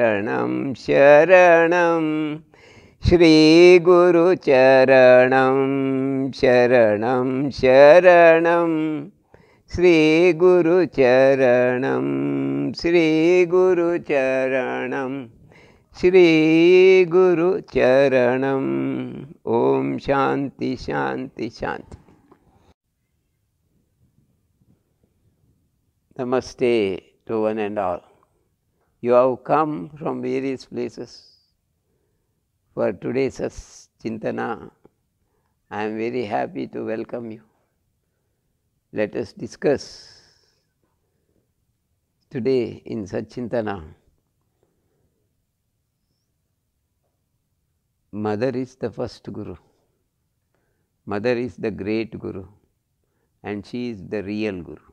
ശരണം ശരണം ശ്രീഗുരുചരണം ശരണം ശരണം ശ്രീഗുരുചരണം ശ്രീഗുരുചരണം ശ്രീഗുരുചരണം ഓം ശാന്തി ശാന്തി ശാന്തി നമസ്തേ to one and all You have come from various places for today's Chintana. I am very happy to welcome you. Let us discuss today in Sachintana. Mother is the first Guru. Mother is the great Guru and she is the real Guru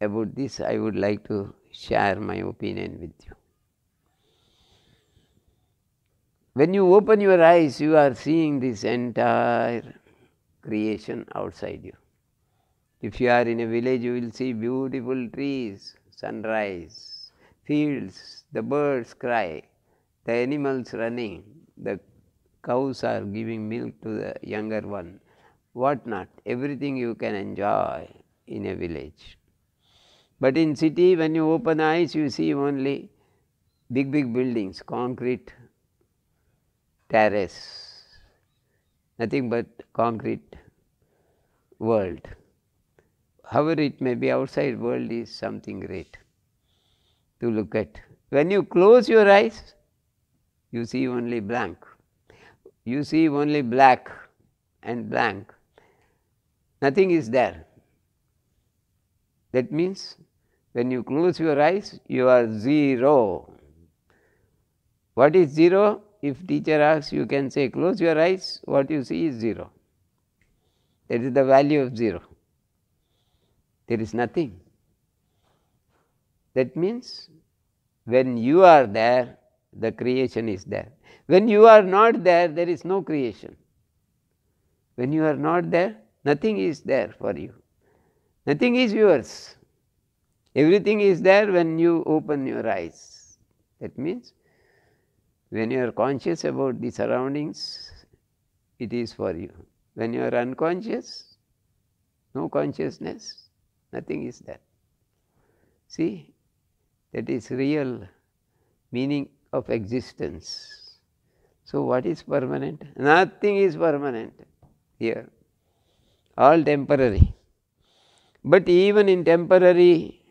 about this, I would like to share my opinion with you. When you open your eyes, you are seeing this entire creation outside you. If you are in a village, you will see beautiful trees, sunrise, fields, the birds cry, the animals running, the cows are giving milk to the younger one, what not, everything you can enjoy in a village. But in city, when you open eyes, you see only big, big buildings, concrete terrace, nothing but concrete world. However it may be, outside world is something great to look at. When you close your eyes, you see only blank. You see only black and blank. Nothing is there. That means when you close your eyes, you are zero. What is zero? If teacher asks, you can say, close your eyes, what you see is zero. That is the value of zero. There is nothing. That means when you are there, the creation is there. When you are not there, there is no creation. When you are not there, nothing is there for you. Nothing is yours. Everything is there when you open your eyes. That means when you are conscious about the surroundings, it is for you. When you are unconscious, no consciousness, nothing is there. See, that is real meaning of existence. So, what is permanent? Nothing is permanent here, all temporary. But even in temporary,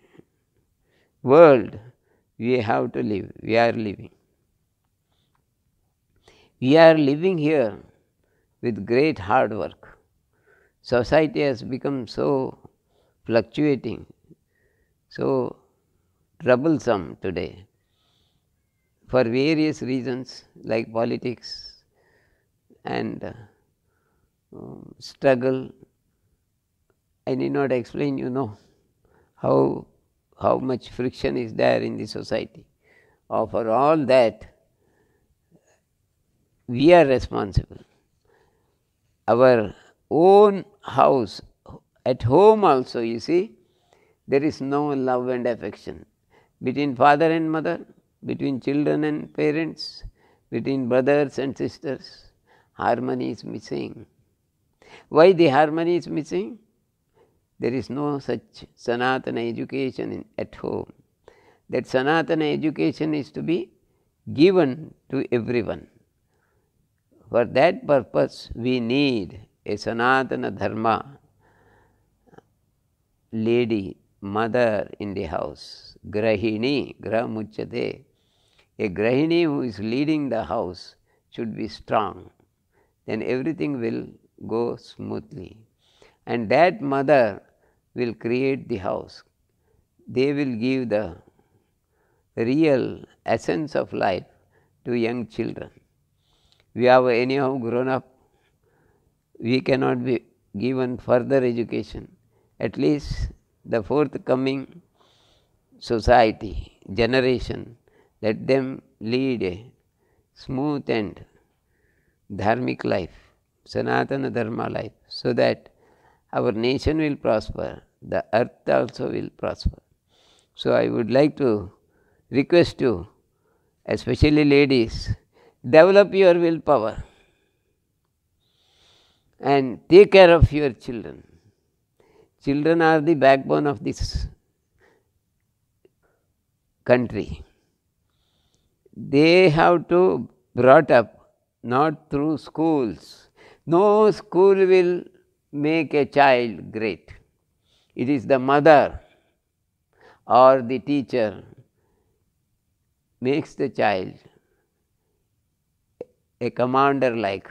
world we have to live, we are living. We are living here with great hard work. Society has become so fluctuating, so troublesome today for various reasons like politics and uh, struggle. I need not explain, you know, how how much friction is there in the society. Or oh, for all that, we are responsible. Our own house, at home also, you see, there is no love and affection between father and mother, between children and parents, between brothers and sisters. Harmony is missing. Why the harmony is missing? There is no such Sanatana education in, at home. That Sanatana education is to be given to everyone. For that purpose, we need a Sanatana Dharma lady, mother in the house, Grahini, Gramuchate. A Grahini who is leading the house should be strong. Then everything will go smoothly and that mother will create the house. They will give the real essence of life to young children. We have anyhow grown up, we cannot be given further education. At least the forthcoming society, generation, let them lead a smooth and dharmic life, Sanatana Dharma life, so that our nation will prosper, the earth also will prosper. So I would like to request you, especially ladies, develop your willpower and take care of your children. Children are the backbone of this country. They have to brought up not through schools. No school will make a child great. It is the mother or the teacher makes the child a commander like,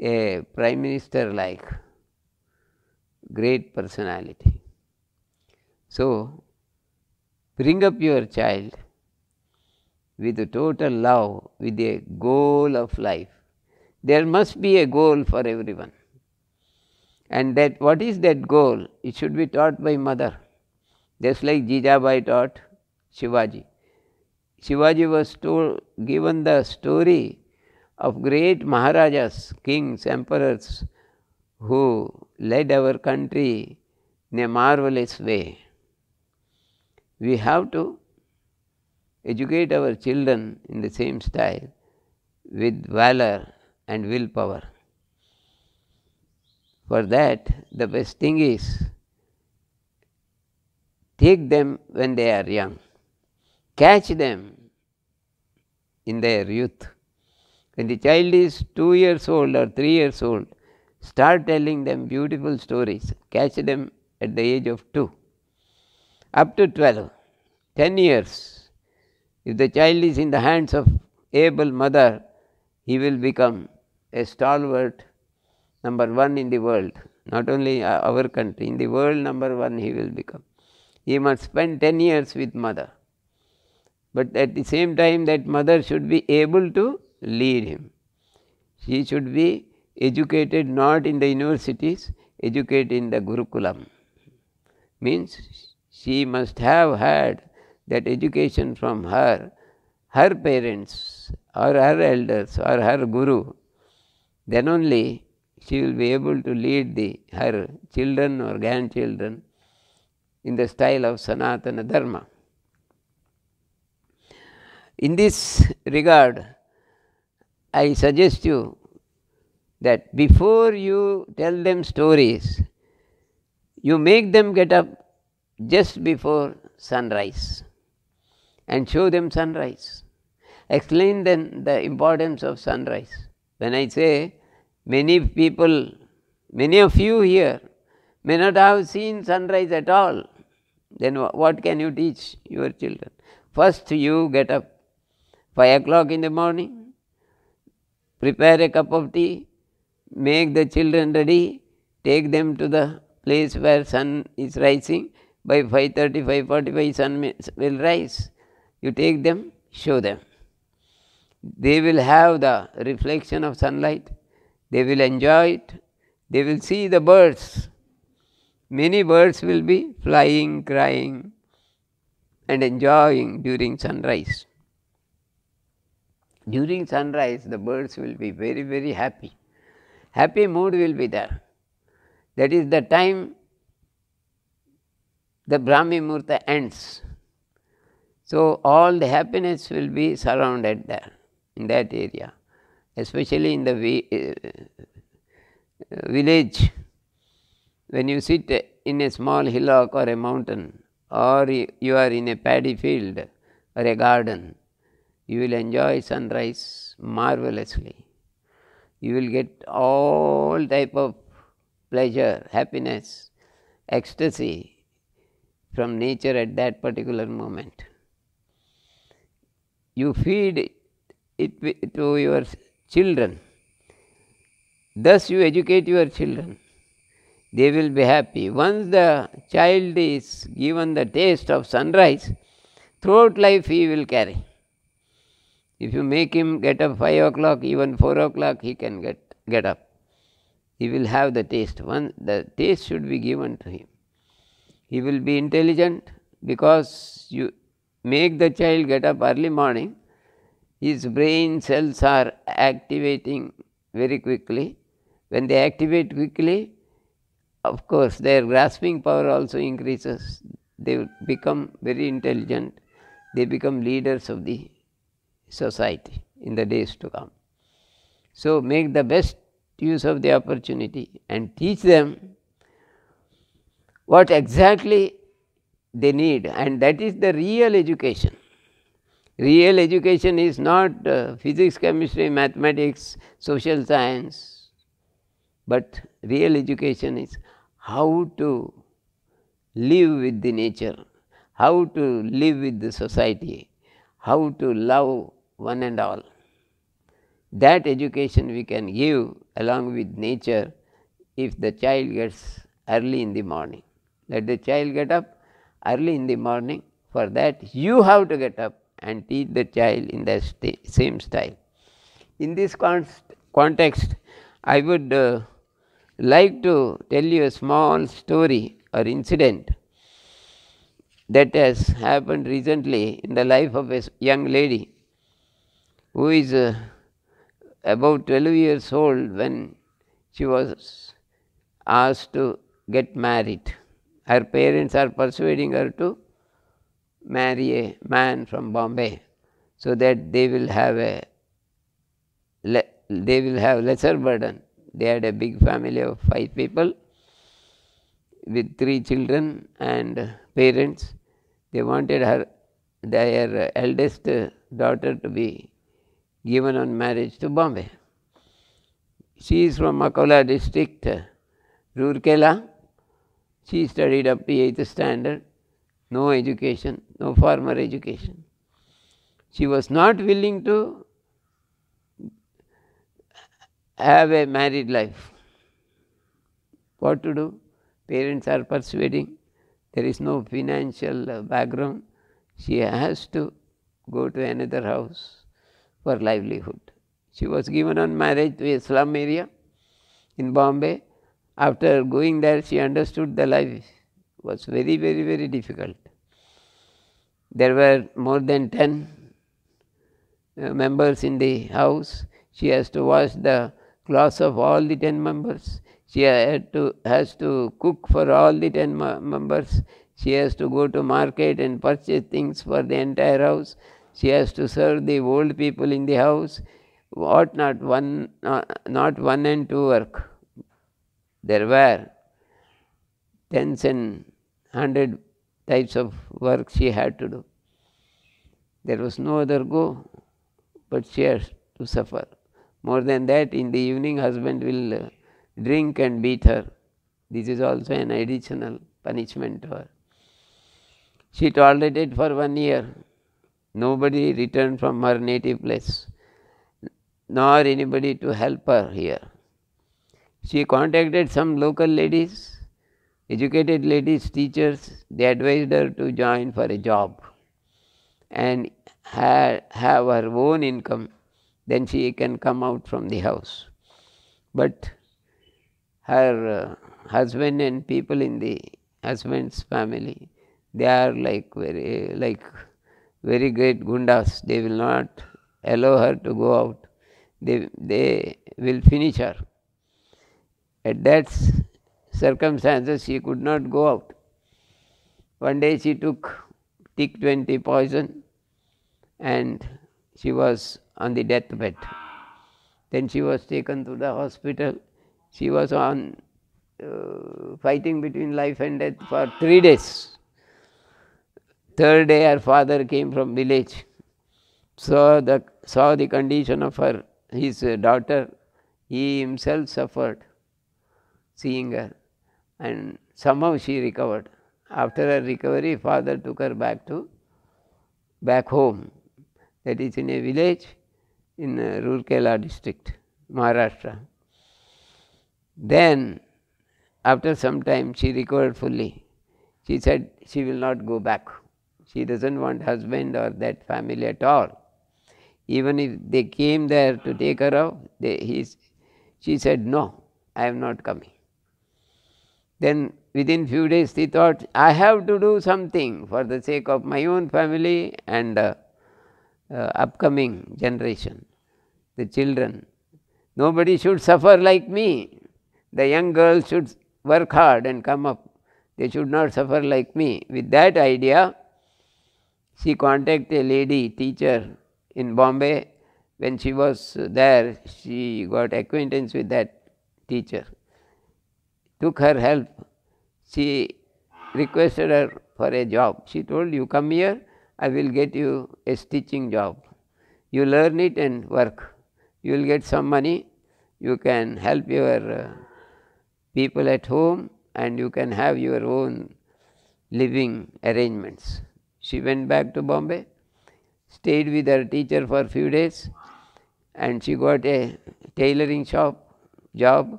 a prime minister like, great personality. So, bring up your child with a total love, with a goal of life. There must be a goal for everyone. And that what is that goal? It should be taught by mother, just like Jijabai taught Shivaji. Shivaji was told, given the story of great Maharajas, kings, emperors who led our country in a marvelous way. We have to educate our children in the same style with valor and willpower. For that, the best thing is take them when they are young, catch them in their youth. When the child is two years old or three years old, start telling them beautiful stories, catch them at the age of two, up to 12, 10 years. If the child is in the hands of able mother, he will become a stalwart number one in the world, not only uh, our country, in the world number one he will become. He must spend 10 years with mother. But at the same time, that mother should be able to lead him. She should be educated not in the universities, educated in the Gurukulam. Means she must have had that education from her, her parents, or her elders, or her guru. Then only she will be able to lead the, her children or grandchildren in the style of Sanatana Dharma. In this regard, I suggest you that before you tell them stories, you make them get up just before sunrise and show them sunrise. Explain them the importance of sunrise. When I say Many people, many of you here may not have seen sunrise at all. Then what can you teach your children? First, you get up 5 o'clock in the morning, prepare a cup of tea, make the children ready, take them to the place where sun is rising. By 5.30, 5.45 sun will rise. You take them, show them. They will have the reflection of sunlight they will enjoy it, they will see the birds. Many birds will be flying, crying, and enjoying during sunrise. During sunrise, the birds will be very, very happy. Happy mood will be there. That is the time the Brahmi Murta ends. So, all the happiness will be surrounded there in that area especially in the eh, village, when you sit in a small hillock or a mountain, or you are in a paddy field or a garden, you will enjoy sunrise marvelously. You will get all type of pleasure, happiness, ecstasy from nature at that particular moment. You feed it to your children. Thus you educate your children. They will be happy. Once the child is given the taste of sunrise, throughout life he will carry. If you make him get up 5 o'clock, even 4 o'clock, he can get, get up. He will have the taste. One, the taste should be given to him. He will be intelligent because you make the child get up early morning his brain cells are activating very quickly. When they activate quickly, of course, their grasping power also increases. They become very intelligent. They become leaders of the society in the days to come. So, make the best use of the opportunity and teach them what exactly they need, and that is the real education. Real education is not uh, physics, chemistry, mathematics, social science, but real education is how to live with the nature, how to live with the society, how to love one and all. That education we can give along with nature if the child gets early in the morning. Let the child get up early in the morning. For that, you have to get up and teach the child in the same style. In this context, I would uh, like to tell you a small story or incident that has happened recently in the life of a young lady who is uh, about 12 years old when she was asked to get married. Her parents are persuading her to marry a man from Bombay so that they will have a they will have lesser burden. They had a big family of five people with three children and parents. They wanted her their eldest daughter to be given on marriage to Bombay. She is from Makola district, Rurkela. She studied up to 8th standard no education, no formal education. She was not willing to have a married life. What to do? Parents are persuading, there is no financial background. She has to go to another house for livelihood. She was given on marriage to a slum area in Bombay. After going there, she understood the life was very, very, very difficult. There were more than 10 uh, members in the house. She has to wash the clothes of all the 10 members. She had to, has to cook for all the 10 members. She has to go to market and purchase things for the entire house. She has to serve the old people in the house. What not one, uh, not one and two work. There were tens and hundred types of work she had to do. There was no other go, but she had to suffer. More than that, in the evening, husband will uh, drink and beat her. This is also an additional punishment to her. She tolerated for one year. Nobody returned from her native place, nor anybody to help her here. She contacted some local ladies educated ladies teachers, they advised her to join for a job and ha have her own income, then she can come out from the house. But her uh, husband and people in the husband's family, they are like very like very great gundas. They will not allow her to go out. They they will finish her. At that circumstances, she could not go out. One day she took tick 20 poison and she was on the deathbed. Then she was taken to the hospital. She was on uh, fighting between life and death for three days. Third day, her father came from village, saw the saw the condition of her his daughter. He himself suffered, seeing her and somehow she recovered. After her recovery, father took her back to back home. That is in a village in uh, Rurkela district, Maharashtra. Then, after some time, she recovered fully. She said she will not go back. She doesn't want husband or that family at all. Even if they came there to take her out, they, he, she said, No, I am not coming. Then within few days he thought, I have to do something for the sake of my own family and uh, uh, upcoming generation, the children. Nobody should suffer like me. The young girls should work hard and come up. They should not suffer like me. With that idea, she contacted a lady teacher in Bombay. When she was there, she got acquaintance with that teacher took her help. She requested her for a job. She told, You come here, I will get you a stitching job. You learn it and work. You will get some money. You can help your uh, people at home and you can have your own living arrangements. She went back to Bombay, stayed with her teacher for a few days, and she got a tailoring shop job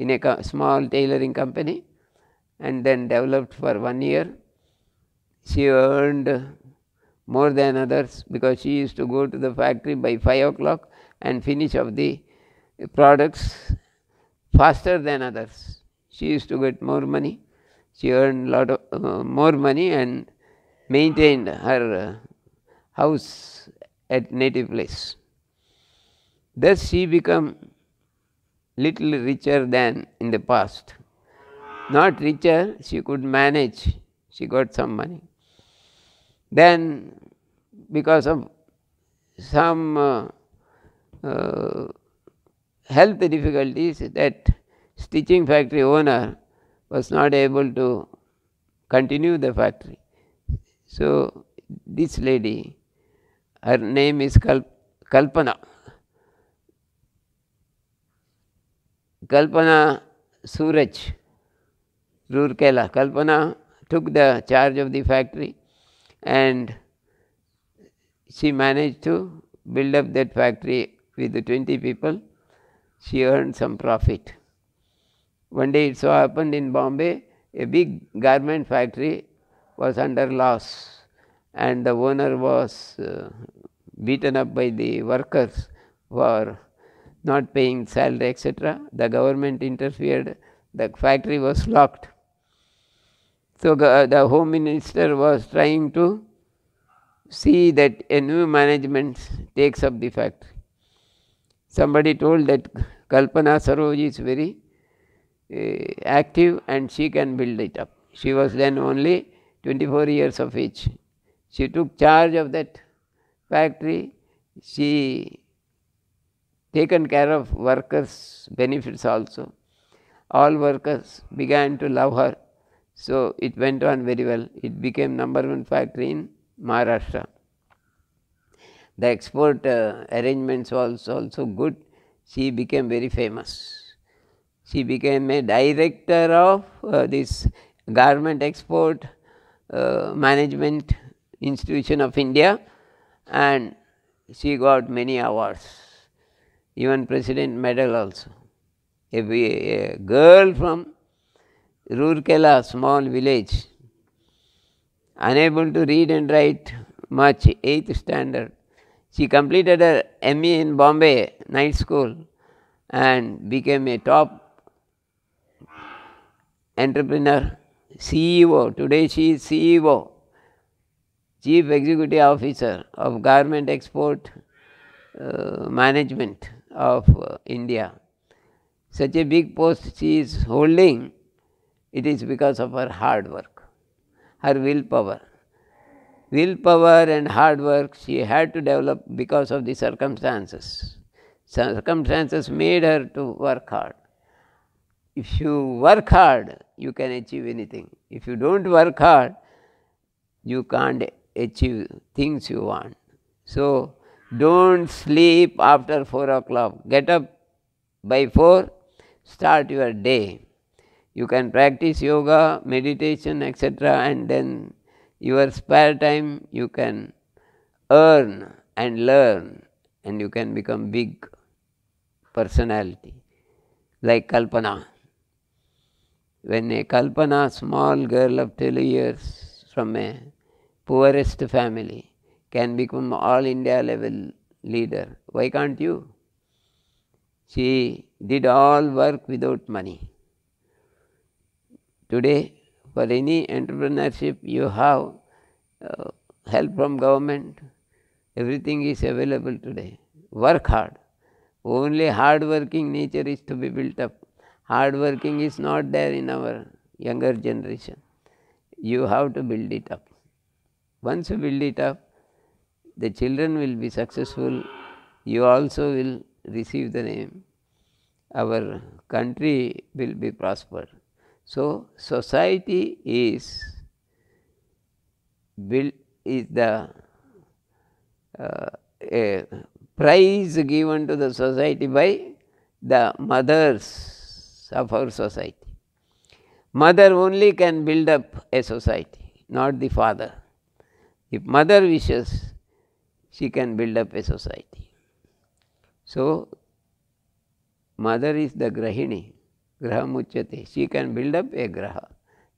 in a small tailoring company and then developed for one year. She earned more than others because she used to go to the factory by 5 o'clock and finish of the products faster than others. She used to get more money. She earned a lot of uh, more money and maintained her uh, house at native place. Thus she became little richer than in the past. Not richer, she could manage, she got some money. Then, because of some uh, uh, health difficulties, that stitching factory owner was not able to continue the factory. So, this lady, her name is Kalp Kalpana. Kalpana Suraj, Rurkela. Kalpana took the charge of the factory and she managed to build up that factory with the 20 people. She earned some profit. One day it so happened in Bombay, a big garment factory was under loss and the owner was uh, beaten up by the workers for not paying salary etc. The government interfered, the factory was locked. So uh, the Home Minister was trying to see that a new management takes up the factory. Somebody told that Kalpana Saroj is very uh, active and she can build it up. She was then only 24 years of age. She took charge of that factory. She taken care of workers' benefits also. All workers began to love her. So it went on very well. It became number one factory in Maharashtra. The export uh, arrangements was also good. She became very famous. She became a director of uh, this Garment Export uh, Management Institution of India and she got many awards even President medal also. A, a girl from Rurkela, small village, unable to read and write much, 8th standard. She completed her ME in Bombay, night school, and became a top entrepreneur, CEO. Today she is CEO, Chief Executive Officer of Garment Export uh, Management of uh, India. Such a big post she is holding, it is because of her hard work, her willpower. Willpower and hard work she had to develop because of the circumstances. Circumstances made her to work hard. If you work hard, you can achieve anything. If you don't work hard, you can't achieve things you want. So, don't sleep after 4 o'clock. Get up by 4, start your day. You can practice yoga, meditation, etc., and then your spare time you can earn and learn, and you can become big personality like Kalpana. When a Kalpana, small girl of 12 years from a poorest family, can become all India level leader. Why can't you? She did all work without money. Today, for any entrepreneurship you have, uh, help from government, everything is available today. Work hard. Only hard working nature is to be built up. Hard working is not there in our younger generation. You have to build it up. Once you build it up, the children will be successful, you also will receive the name. Our country will be prosper. So, society is built is the uh, a prize given to the society by the mothers of our society. Mother only can build up a society, not the father. If mother wishes, she can build up a society. So, mother is the Grahini, Graha Muchyate. She can build up a Graha,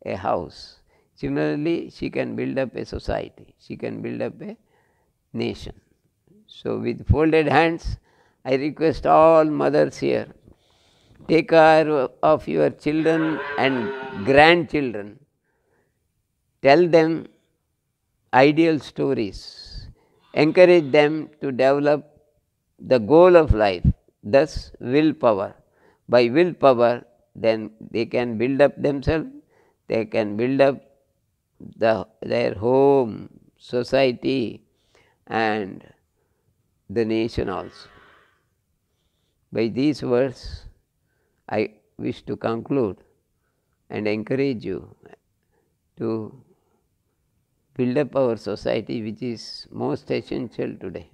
a house. Similarly, she can build up a society, she can build up a nation. So, with folded hands, I request all mothers here take care of your children and grandchildren. Tell them ideal stories encourage them to develop the goal of life, thus willpower. By willpower, then they can build up themselves, they can build up the, their home, society, and the nation also. By these words, I wish to conclude and encourage you to build up our society, which is most essential today.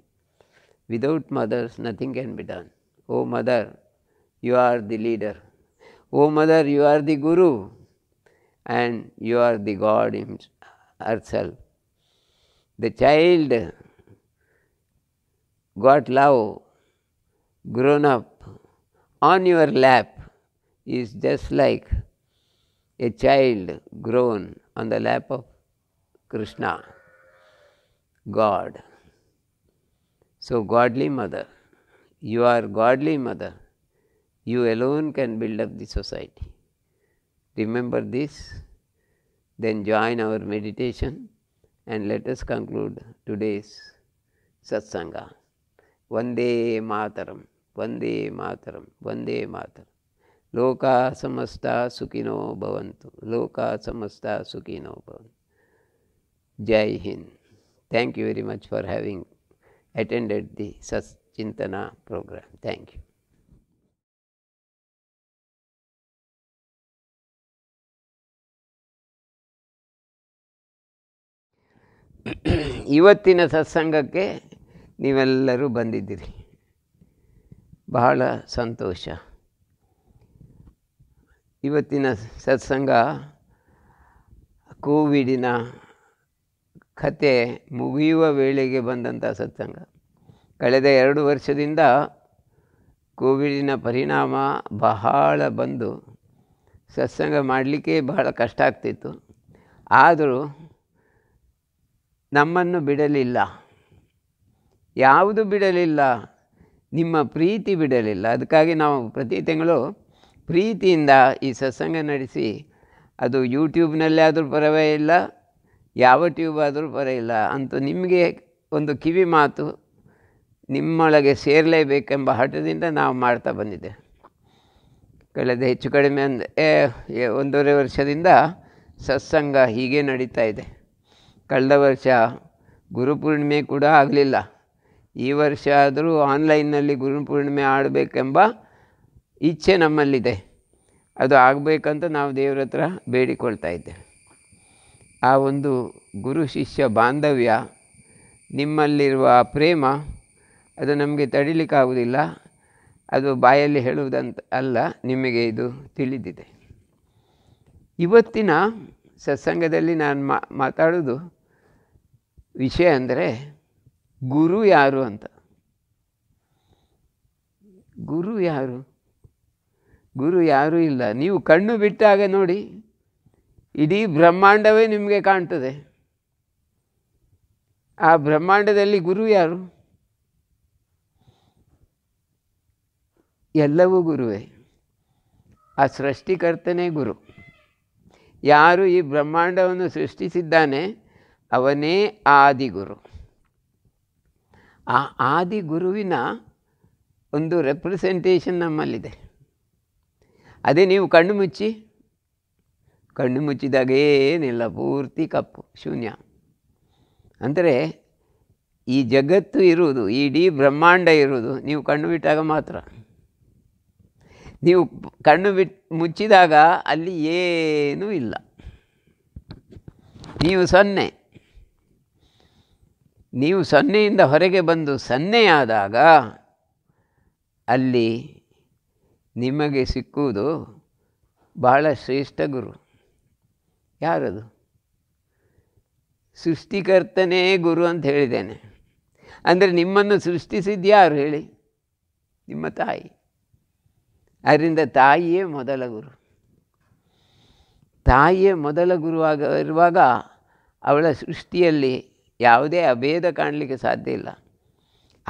Without mothers, nothing can be done. Oh, mother, you are the leader. Oh, mother, you are the guru. And you are the God herself. The child got love, grown up on your lap is just like a child grown on the lap of Krishna, God. So, Godly Mother, you are Godly Mother. You alone can build up the society. Remember this, then join our meditation and let us conclude today's satsanga. Vande Mataram, Vande Mataram, Vande Mataram. Loka samasta सुखिनो bhavantu. Loka samasta Sukino bhavantu. ಜೈ ಹಿಂದ್ thank you very much for having attended the Sat Chintana program thank you ಇವತ್ತಿನ ಸತ್ಸಂಗಕ್ಕೆ ನೀವೆಲ್ಲರೂ ಬಂದಿದ್ದೀರಿ ಬಹಳ ಸಂತೋಷ ಇವತ್ತಿನ ಸತ್ಸಂಗ ಕೋವಿಡಿನ ಕತೆ ಮುಗಿಯುವ ವೇಳೆಗೆ ಬಂದಂಥ ಸತ್ಸಂಗ ಕಳೆದ ಎರಡು ವರ್ಷದಿಂದ ಕೋವಿಡಿನ ಪರಿಣಾಮ ಬಹಳ ಬಂದು ಸತ್ಸಂಗ ಮಾಡಲಿಕ್ಕೆ ಬಹಳ ಕಷ್ಟ ಆಗ್ತಿತ್ತು ಆದರೂ ನಮ್ಮನ್ನು ಬಿಡಲಿಲ್ಲ ಯಾವುದು ಬಿಡಲಿಲ್ಲ ನಿಮ್ಮ ಪ್ರೀತಿ ಬಿಡಲಿಲ್ಲ ಅದಕ್ಕಾಗಿ ನಾವು ಪ್ರತಿ ತಿಂಗಳು ಪ್ರೀತಿಯಿಂದ ಈ ಸತ್ಸಂಗ ನಡೆಸಿ ಅದು ಯೂಟ್ಯೂಬ್ನಲ್ಲಿ ಆದರೂ ಪರವಾಗಿಲ್ಲ ಯಾವ ಟ್ಯೂಬ್ ಆದರೂ ಬರೆಯಿಲ್ಲ ಅಂತೂ ನಿಮಗೆ ಒಂದು ಕಿವಿ ಮಾತು ನಿಮ್ಮೊಳಗೆ ಸೇರಲೇಬೇಕೆಂಬ ಹಠದಿಂದ ನಾವು ಮಾಡ್ತಾ ಬಂದಿದ್ದೆ ಕಳೆದ ಹೆಚ್ಚು ಕಡಿಮೆ ಅಂದರೆ ಒಂದೂವರೆ ವರ್ಷದಿಂದ ಸತ್ಸಂಗ ಹೀಗೆ ನಡೀತಾ ಇದೆ ಕಳೆದ ವರ್ಷ ಗುರುಪೂರ್ಣಿಮೆ ಕೂಡ ಆಗಲಿಲ್ಲ ಈ ವರ್ಷ ಆದರೂ ಆನ್ಲೈನ್ನಲ್ಲಿ ಗುರುಪೂರ್ಣಿಮೆ ಆಡಬೇಕೆಂಬ ಇಚ್ಛೆ ನಮ್ಮಲ್ಲಿದೆ ಅದು ಆಗಬೇಕಂತ ನಾವು ದೇವರ ಹತ್ರ ಬೇಡಿಕೊಳ್ತಾ ಇದ್ದೇವೆ ಆ ಒಂದು ಗುರು ಶಿಷ್ಯ ಬಾಂಧವ್ಯ ನಿಮ್ಮಲ್ಲಿರುವ ಆ ಪ್ರೇಮ ಅದು ನಮಗೆ ತಡಿಲಿಕ್ಕಾಗುವುದಿಲ್ಲ ಅದು ಬಾಯಲ್ಲಿ ಹೇಳುವುದಂತ ಅಲ್ಲ ನಿಮಗೆ ಇದು ತಿಳಿದಿದೆ ಇವತ್ತಿನ ಸತ್ಸಂಗದಲ್ಲಿ ನಾನು ಮಾ ಮಾತಾಡೋದು ವಿಷಯ ಅಂದರೆ ಗುರು ಯಾರು ಅಂತ ಗುರು ಯಾರು ಗುರು ಯಾರೂ ಇಲ್ಲ ನೀವು ಕಣ್ಣು ಬಿಟ್ಟಾಗ ನೋಡಿ ಇಡೀ ಬ್ರಹ್ಮಾಂಡವೇ ನಿಮಗೆ ಕಾಣ್ತದೆ ಆ ಬ್ರಹ್ಮಾಂಡದಲ್ಲಿ ಗುರು ಯಾರು ಎಲ್ಲವೂ ಗುರುವೇ ಆ ಸೃಷ್ಟಿಕರ್ತನೇ ಗುರು ಯಾರು ಈ ಬ್ರಹ್ಮಾಂಡವನ್ನು ಸೃಷ್ಟಿಸಿದ್ದಾನೆ ಅವನೇ ಆದಿಗುರು ಆ ಆದಿಗುರುವಿನ ಒಂದು ರೆಪ್ರೆಸೆಂಟೇಷನ್ ನಮ್ಮಲ್ಲಿದೆ ಅದೇ ನೀವು ಕಣ್ಣು ಮುಚ್ಚಿ ಕಣ್ಣು ಮುಚ್ಚಿದಾಗ ಏನಿಲ್ಲ ಪೂರ್ತಿ ಕಪ್ಪು ಶೂನ್ಯ ಅಂದರೆ ಈ ಜಗತ್ತು ಇರುವುದು ಇಡೀ ಬ್ರಹ್ಮಾಂಡ ಇರುವುದು ನೀವು ಕಣ್ಣು ಬಿಟ್ಟಾಗ ಮಾತ್ರ ನೀವು ಕಣ್ಣು ಬಿಟ್ಟು ಮುಚ್ಚಿದಾಗ ಅಲ್ಲಿ ಏನೂ ಇಲ್ಲ ನೀವು ಸೊನ್ನೆ ನೀವು ಸೊನ್ನೆಯಿಂದ ಹೊರಗೆ ಬಂದು ಸೊನ್ನೆಯಾದಾಗ ಅಲ್ಲಿ ನಿಮಗೆ ಸಿಕ್ಕುವುದು ಬಹಳ ಶ್ರೇಷ್ಠ ಗುರು ಯಾರದು ಸೃಷ್ಟಿಕರ್ತನೇ ಗುರು ಅಂತ ಹೇಳಿದ್ದೇನೆ ಅಂದರೆ ನಿಮ್ಮನ್ನು ಸೃಷ್ಟಿಸಿದ್ದು ಯಾರು ಹೇಳಿ ನಿಮ್ಮ ತಾಯಿ ಅದರಿಂದ ತಾಯಿಯೇ ಮೊದಲ ಗುರು ತಾಯಿಯೇ ಮೊದಲ ಗುರುವಾಗ ಇರುವಾಗ ಅವಳ ಸೃಷ್ಟಿಯಲ್ಲಿ ಯಾವುದೇ ಅಭೇದ ಕಾಣಲಿಕ್ಕೆ ಸಾಧ್ಯ ಇಲ್ಲ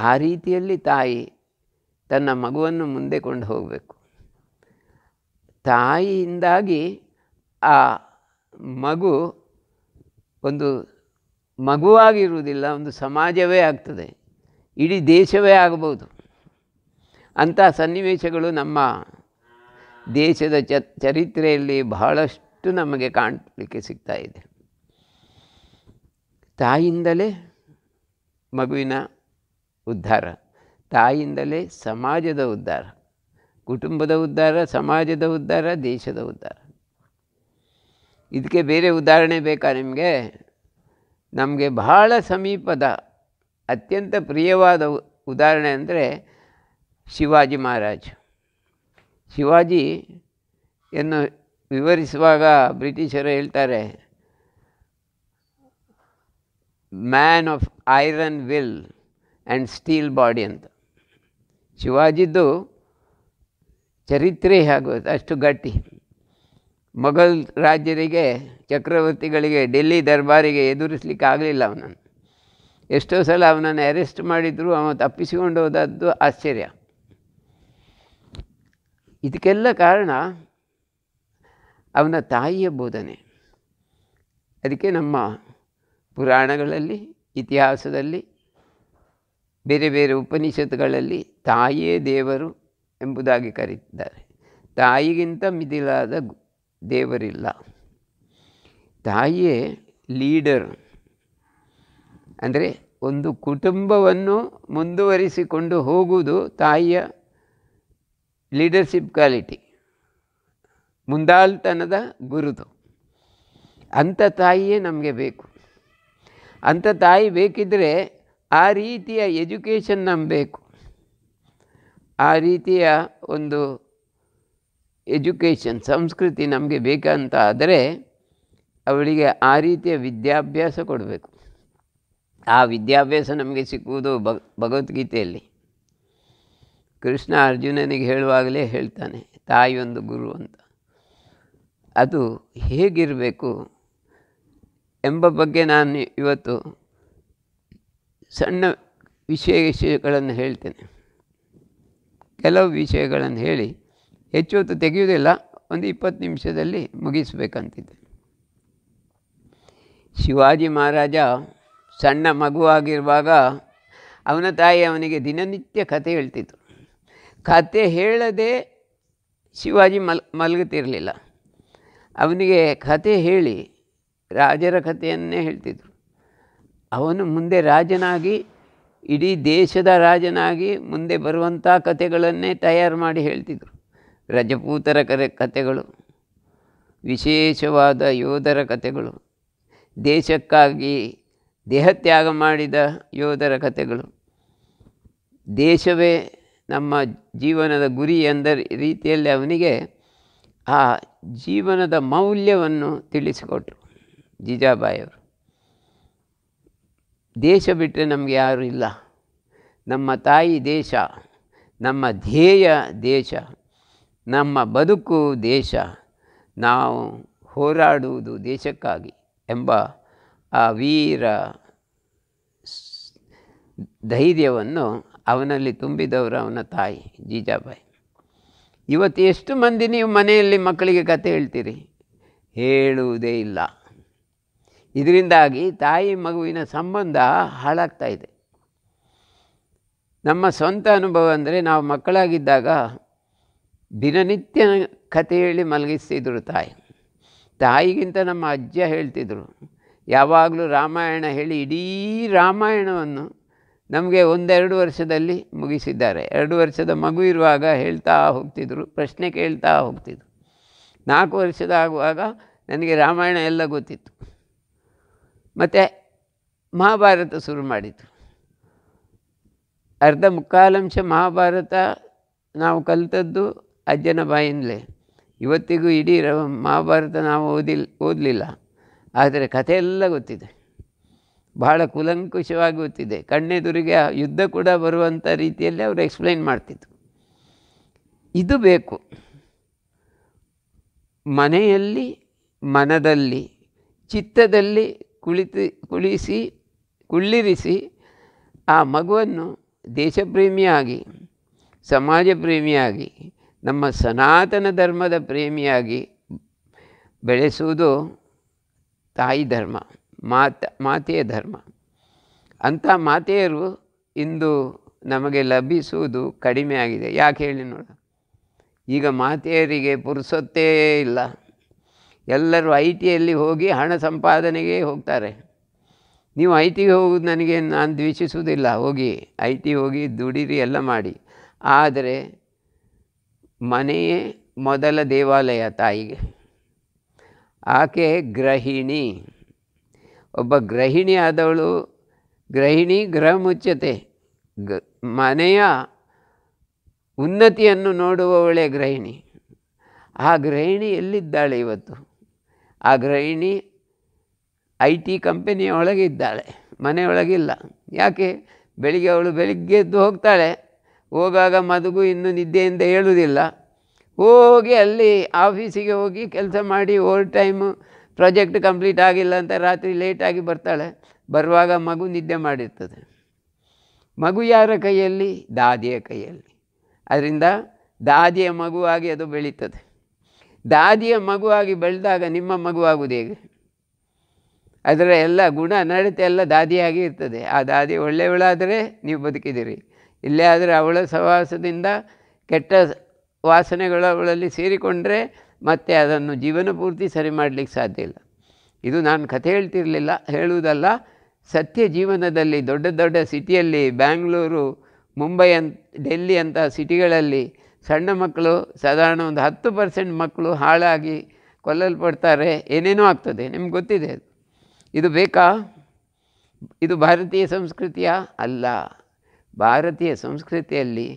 ಆ ರೀತಿಯಲ್ಲಿ ತಾಯಿ ತನ್ನ ಮಗುವನ್ನು ಮುಂದೆ ಕೊಂಡು ಹೋಗಬೇಕು ತಾಯಿಯಿಂದಾಗಿ ಆ ಮಗು ಒಂದು ಮಗುವಾಗಿರುವುದಿಲ್ಲ ಒಂದು ಸಮಾಜವೇ ಆಗ್ತದೆ ಇಡೀ ದೇಶವೇ ಆಗಬಹುದು ಅಂಥ ಸನ್ನಿವೇಶಗಳು ನಮ್ಮ ದೇಶದ ಚ ಚರಿತ್ರೆಯಲ್ಲಿ ಬಹಳಷ್ಟು ನಮಗೆ ಕಾಣಲಿಕ್ಕೆ ಸಿಗ್ತಾ ಇದೆ ತಾಯಿಯಿಂದಲೇ ಮಗುವಿನ ಉದ್ಧಾರ ತಾಯಿಯಿಂದಲೇ ಸಮಾಜದ ಉದ್ಧಾರ ಕುಟುಂಬದ ಉದ್ಧಾರ ಸಮಾಜದ ಉದ್ಧಾರ ದೇಶದ ಉದ್ಧಾರ ಇದಕ್ಕೆ ಬೇರೆ ಉದಾಹರಣೆ ಬೇಕಾ ನಿಮಗೆ ನಮಗೆ ಬಹಳ ಸಮೀಪದ ಅತ್ಯಂತ ಪ್ರಿಯವಾದ ಉದಾಹರಣೆ ಅಂದರೆ ಶಿವಾಜಿ ಮಹಾರಾಜ್ ಶಿವಾಜಿ ಎನ್ನು ವಿವರಿಸುವಾಗ ಬ್ರಿಟಿಷರು ಹೇಳ್ತಾರೆ man of iron will and steel body ಅಂತ ಶಿವಾಜಿದ್ದು ಚರಿತ್ರೆ ಹಾಗೂ ಅಷ್ಟು ಗಟ್ಟಿ ಮೊಘಲ್ ರಾಜ್ಯರಿಗೆ ಚಕ್ರವರ್ತಿಗಳಿಗೆ ಡೆಲ್ಲಿ ದರ್ಬಾರಿಗೆ ಎದುರಿಸಲಿಕ್ಕೆ ಆಗಲಿಲ್ಲ ಅವನನ್ನು ಎಷ್ಟೋ ಸಲ ಅವನನ್ನು ಅರೆಸ್ಟ್ ಮಾಡಿದರೂ ಅವನು ತಪ್ಪಿಸಿಕೊಂಡು ಹೋದದ್ದು ಆಶ್ಚರ್ಯ ಇದಕ್ಕೆಲ್ಲ ಕಾರಣ ಅವನ ತಾಯಿಯ ಬೋಧನೆ ಅದಕ್ಕೆ ನಮ್ಮ ಪುರಾಣಗಳಲ್ಲಿ ಇತಿಹಾಸದಲ್ಲಿ ಬೇರೆ ಬೇರೆ ಉಪನಿಷತ್ತುಗಳಲ್ಲಿ ತಾಯಿಯೇ ದೇವರು ಎಂಬುದಾಗಿ ಕರೀತಿದ್ದಾರೆ ತಾಯಿಗಿಂತ ಮಿದಿಲಾದ ದೇವರಿಲ್ಲ ತಾಯಿಯೇ ಲೀಡರ್ ಅಂದರೆ ಒಂದು ಕುಟುಂಬವನ್ನು ಮುಂದುವರಿಸಿಕೊಂಡು ಹೋಗುವುದು ತಾಯಿಯ ಲೀಡರ್ಶಿಪ್ ಕ್ವಾಲಿಟಿ ಮುಂದಾಳ್ತನದ ಗುರುತು ಅಂಥ ತಾಯಿಯೇ ನಮಗೆ ಬೇಕು ಅಂಥ ತಾಯಿ ಬೇಕಿದ್ದರೆ ಆ ರೀತಿಯ ಎಜುಕೇಷನ್ ನಮಗೆ ಬೇಕು ಆ ರೀತಿಯ ಒಂದು ಎಜುಕೇಷನ್ ಸಂಸ್ಕೃತಿ ನಮಗೆ ಬೇಕಂತ ಆದರೆ ಅವಳಿಗೆ ಆ ರೀತಿಯ ವಿದ್ಯಾಭ್ಯಾಸ ಕೊಡಬೇಕು ಆ ವಿದ್ಯಾಭ್ಯಾಸ ನಮಗೆ ಸಿಕ್ಕುವುದು ಭಗವದ್ಗೀತೆಯಲ್ಲಿ ಕೃಷ್ಣ ಅರ್ಜುನನಿಗೆ ಹೇಳುವಾಗಲೇ ಹೇಳ್ತಾನೆ ತಾಯಿಯೊಂದು ಗುರು ಅಂತ ಅದು ಹೇಗಿರಬೇಕು ಎಂಬ ಬಗ್ಗೆ ನಾನು ಇವತ್ತು ಸಣ್ಣ ವಿಷಯ ವಿಷಯಗಳನ್ನು ಹೇಳ್ತೇನೆ ಕೆಲವು ವಿಷಯಗಳನ್ನು ಹೇಳಿ ಹೆಚ್ಚು ಹೊತ್ತು ತೆಗೆಯುವುದಿಲ್ಲ ಒಂದು ಇಪ್ಪತ್ತು ನಿಮಿಷದಲ್ಲಿ ಮುಗಿಸಬೇಕಂತಿದ್ದೆ ಶಿವಾಜಿ ಮಹಾರಾಜ ಸಣ್ಣ ಮಗುವಾಗಿರುವಾಗ ಅವನ ತಾಯಿ ಅವನಿಗೆ ದಿನನಿತ್ಯ ಕತೆ ಹೇಳ್ತಿತ್ತು ಕತೆ ಹೇಳದೆ ಶಿವಾಜಿ ಮಲ್ ಮಲಗುತ್ತಿರಲಿಲ್ಲ ಅವನಿಗೆ ಕತೆ ಹೇಳಿ ರಾಜರ ಕಥೆಯನ್ನೇ ಹೇಳ್ತಿದ್ರು ಅವನು ಮುಂದೆ ರಾಜನಾಗಿ ಇಡೀ ದೇಶದ ರಾಜನಾಗಿ ಮುಂದೆ ಬರುವಂಥ ಕಥೆಗಳನ್ನೇ ತಯಾರು ಮಾಡಿ ಹೇಳ್ತಿದ್ರು ರಜಪೂತರ ಕರೆ ಕಥೆಗಳು ವಿಶೇಷವಾದ ಯೋಧರ ಕಥೆಗಳು ದೇಶಕ್ಕಾಗಿ ದೇಹತ್ಯಾಗ ಮಾಡಿದ ಯೋಧರ ಕಥೆಗಳು ದೇಶವೇ ನಮ್ಮ ಜೀವನದ ಗುರಿ ಎಂದ ರೀತಿಯಲ್ಲಿ ಅವನಿಗೆ ಆ ಜೀವನದ ಮೌಲ್ಯವನ್ನು ತಿಳಿಸಿಕೊಟ್ರು ಜಿಜಾಬಾಯಿಯವರು ದೇಶ ಬಿಟ್ಟರೆ ನಮಗೆ ಯಾರೂ ಇಲ್ಲ ನಮ್ಮ ತಾಯಿ ದೇಶ ನಮ್ಮ ಧ್ಯೇಯ ದೇಶ ನಮ್ಮ ಬದುಕು ದೇಶ ನಾವು ಹೋರಾಡುವುದು ದೇಶಕ್ಕಾಗಿ ಎಂಬ ಆ ವೀರ ಧೈರ್ಯವನ್ನು ಅವನಲ್ಲಿ ತುಂಬಿದವರು ಅವನ ತಾಯಿ ಜೀಜಾಬಾಯಿ ಇವತ್ತು ಎಷ್ಟು ಮಂದಿ ನೀವು ಮನೆಯಲ್ಲಿ ಮಕ್ಕಳಿಗೆ ಕತೆ ಹೇಳ್ತೀರಿ ಹೇಳುವುದೇ ಇಲ್ಲ ಇದರಿಂದಾಗಿ ತಾಯಿ ಮಗುವಿನ ಸಂಬಂಧ ಹಾಳಾಗ್ತಾ ಇದೆ ನಮ್ಮ ಸ್ವಂತ ಅನುಭವ ಅಂದರೆ ನಾವು ಮಕ್ಕಳಾಗಿದ್ದಾಗ ದಿನನಿತ್ಯ ಕಥೆ ಹೇಳಿ ಮಲಗಿಸ್ತಿದ್ರು ತಾಯಿ ತಾಯಿಗಿಂತ ನಮ್ಮ ಅಜ್ಜ ಹೇಳ್ತಿದ್ರು ಯಾವಾಗಲೂ ರಾಮಾಯಣ ಹೇಳಿ ಇಡೀ ರಾಮಾಯಣವನ್ನು ನಮಗೆ ಒಂದೆರಡು ವರ್ಷದಲ್ಲಿ ಮುಗಿಸಿದ್ದಾರೆ ಎರಡು ವರ್ಷದ ಮಗು ಇರುವಾಗ ಹೇಳ್ತಾ ಹೋಗ್ತಿದ್ರು ಪ್ರಶ್ನೆ ಕೇಳ್ತಾ ಹೋಗ್ತಿದ್ರು ನಾಲ್ಕು ವರ್ಷದ ಆಗುವಾಗ ನನಗೆ ರಾಮಾಯಣ ಎಲ್ಲ ಗೊತ್ತಿತ್ತು ಮತ್ತು ಮಹಾಭಾರತ ಶುರು ಮಾಡಿತು ಅರ್ಧ ಮುಕ್ಕಾಲಂಶ ಮಹಾಭಾರತ ನಾವು ಕಲಿತದ್ದು ಅಜ್ಜನ ಬಾಯಿಂದಲೇ ಇವತ್ತಿಗೂ ಇಡೀ ಮಹಾಭಾರತ ನಾವು ಓದಿಲ್ ಓದಲಿಲ್ಲ ಆದರೆ ಕಥೆ ಎಲ್ಲ ಗೊತ್ತಿದೆ ಬಹಳ ಕುಲಂಕುಷವಾಗಿ ಗೊತ್ತಿದೆ ಕಣ್ಣೆದುರಿಗೆ ಯುದ್ಧ ಕೂಡ ಬರುವಂಥ ರೀತಿಯಲ್ಲಿ ಅವರು ಎಕ್ಸ್ಪ್ಲೈನ್ ಮಾಡ್ತಿದ್ರು ಇದು ಬೇಕು ಮನೆಯಲ್ಲಿ ಮನದಲ್ಲಿ ಚಿತ್ತದಲ್ಲಿ ಕುಳಿತು ಕುಳಿಸಿ ಕುಳ್ಳಿರಿಸಿ ಆ ಮಗುವನ್ನು ದೇಶಪ್ರೇಮಿಯಾಗಿ ಸಮಾಜ ಪ್ರೇಮಿಯಾಗಿ ನಮ್ಮ ಸನಾತನ ಧರ್ಮದ ಪ್ರೇಮಿಯಾಗಿ ಬೆಳೆಸುವುದು ತಾಯಿ ಧರ್ಮ ಮಾತ ಮಾತೆಯ ಧರ್ಮ ಅಂಥ ಮಾತೆಯರು ಇಂದು ನಮಗೆ ಲಭಿಸುವುದು ಕಡಿಮೆ ಆಗಿದೆ ಯಾಕೆ ಹೇಳಿ ನೋಡ ಈಗ ಮಾತೆಯರಿಗೆ ಪುರುಸೊತ್ತೇ ಇಲ್ಲ ಎಲ್ಲರೂ ಐ ಟಿಯಲ್ಲಿ ಹೋಗಿ ಹಣ ಸಂಪಾದನೆಗೆ ಹೋಗ್ತಾರೆ ನೀವು ಐ ಟಿಗೆ ಹೋಗೋದು ನನಗೆ ನಾನು ದ್ವೇಷಿಸುವುದಿಲ್ಲ ಹೋಗಿ ಐ ಟಿ ಹೋಗಿ ದುಡೀರಿ ಎಲ್ಲ ಮಾಡಿ ಆದರೆ ಮನೆಯೇ ಮೊದಲ ದೇವಾಲಯ ತಾಯಿಗೆ ಆಕೆ ಗೃಹಿಣಿ ಒಬ್ಬ ಗೃಹಿಣಿ ಆದವಳು ಗೃಹಿಣಿ ಗೃಹ ಮುಚ್ಚತೆ ಗ ಮನೆಯ ಉನ್ನತಿಯನ್ನು ನೋಡುವವಳೇ ಗೃಹಿಣಿ ಆ ಗೃಹಿಣಿ ಎಲ್ಲಿದ್ದಾಳೆ ಇವತ್ತು ಆ ಗೃಹಿಣಿ ಐ ಟಿ ಕಂಪನಿಯ ಒಳಗೆ ಇದ್ದಾಳೆ ಮನೆಯೊಳಗಿಲ್ಲ ಯಾಕೆ ಬೆಳಿಗ್ಗೆ ಅವಳು ಬೆಳಿಗ್ಗೆ ಎದ್ದು ಹೋಗ್ತಾಳೆ ಹೋಗಾಗ ಮದುಗು ಇನ್ನು ನಿದ್ದೆಯಿಂದ ಹೇಳುವುದಿಲ್ಲ ಹೋಗಿ ಅಲ್ಲಿ ಆಫೀಸಿಗೆ ಹೋಗಿ ಕೆಲಸ ಮಾಡಿ ಓವರ್ ಟೈಮು ಪ್ರಾಜೆಕ್ಟ್ ಕಂಪ್ಲೀಟ್ ಆಗಿಲ್ಲ ಅಂತ ರಾತ್ರಿ ಲೇಟಾಗಿ ಬರ್ತಾಳೆ ಬರುವಾಗ ಮಗು ನಿದ್ದೆ ಮಾಡಿರ್ತದೆ ಮಗು ಯಾರ ಕೈಯಲ್ಲಿ ದಾದಿಯ ಕೈಯಲ್ಲಿ ಅದರಿಂದ ದಾದಿಯ ಮಗುವಾಗಿ ಅದು ಬೆಳೀತದೆ ದಾದಿಯ ಮಗುವಾಗಿ ಬೆಳೆದಾಗ ನಿಮ್ಮ ಮಗುವಾಗುವುದು ಹೇಗೆ ಅದರ ಎಲ್ಲ ಗುಣ ನಡತೆ ಎಲ್ಲ ದಾದಿಯಾಗಿ ಇರ್ತದೆ ಆ ದಾದಿ ಒಳ್ಳೆಯವಳಾದರೆ ನೀವು ಬದುಕಿದ್ದೀರಿ ಇಲ್ಲೇ ಆದರೆ ಅವಳ ಸಹವಾಸದಿಂದ ಕೆಟ್ಟ ವಾಸನೆಗಳು ಅವಳಲ್ಲಿ ಸೇರಿಕೊಂಡರೆ ಮತ್ತೆ ಅದನ್ನು ಜೀವನ ಪೂರ್ತಿ ಸರಿ ಮಾಡಲಿಕ್ಕೆ ಸಾಧ್ಯ ಇಲ್ಲ ಇದು ನಾನು ಕಥೆ ಹೇಳ್ತಿರಲಿಲ್ಲ ಹೇಳುವುದಲ್ಲ ಸತ್ಯ ಜೀವನದಲ್ಲಿ ದೊಡ್ಡ ದೊಡ್ಡ ಸಿಟಿಯಲ್ಲಿ ಬ್ಯಾಂಗ್ಳೂರು ಮುಂಬೈ ಅಂತ ಡೆಲ್ಲಿ ಅಂತ ಸಿಟಿಗಳಲ್ಲಿ ಸಣ್ಣ ಮಕ್ಕಳು ಸಾಧಾರಣ ಒಂದು ಹತ್ತು ಪರ್ಸೆಂಟ್ ಮಕ್ಕಳು ಹಾಳಾಗಿ ಕೊಲ್ಲಲ್ಪಡ್ತಾರೆ ಏನೇನೋ ಆಗ್ತದೆ ನಿಮ್ಗೆ ಗೊತ್ತಿದೆ ಅದು ಇದು ಬೇಕಾ ಇದು ಭಾರತೀಯ ಸಂಸ್ಕೃತಿಯ ಅಲ್ಲ ಭಾರತೀಯ ಸಂಸ್ಕೃತಿಯಲ್ಲಿ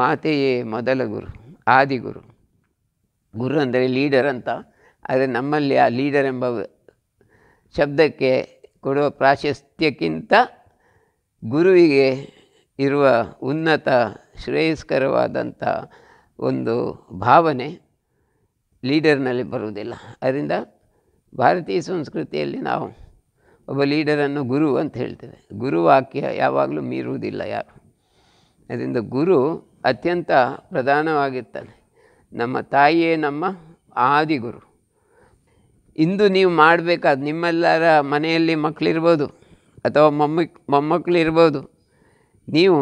ಮಾತೆಯೇ ಮೊದಲ ಗುರು ಆದಿಗುರು ಗುರು ಅಂದರೆ ಲೀಡರ್ ಅಂತ ಆದರೆ ನಮ್ಮಲ್ಲಿ ಆ ಲೀಡರ್ ಎಂಬ ಶಬ್ದಕ್ಕೆ ಕೊಡುವ ಪ್ರಾಶಸ್ತ್ಯಕ್ಕಿಂತ ಗುರುವಿಗೆ ಇರುವ ಉನ್ನತ ಶ್ರೇಯಸ್ಕರವಾದಂಥ ಒಂದು ಭಾವನೆ ಲೀಡರ್ನಲ್ಲಿ ಬರುವುದಿಲ್ಲ ಅದರಿಂದ ಭಾರತೀಯ ಸಂಸ್ಕೃತಿಯಲ್ಲಿ ನಾವು ಒಬ್ಬ ಲೀಡರನ್ನು ಗುರು ಅಂತ ಹೇಳ್ತೇವೆ ಗುರುವಾಕ್ಯ ಯಾವಾಗಲೂ ಮೀರುವುದಿಲ್ಲ ಯಾರು ಅದರಿಂದ ಗುರು ಅತ್ಯಂತ ಪ್ರಧಾನವಾಗಿರ್ತಾನೆ ನಮ್ಮ ತಾಯಿಯೇ ನಮ್ಮ ಆದಿಗುರು ಇಂದು ನೀವು ಮಾಡಬೇಕಾದ ನಿಮ್ಮೆಲ್ಲರ ಮನೆಯಲ್ಲಿ ಮಕ್ಕಳಿರ್ಬೋದು ಅಥವಾ ಮೊಮ್ಮಕ್ ಮೊಮ್ಮಕ್ಕಳಿರ್ಬೋದು ನೀವು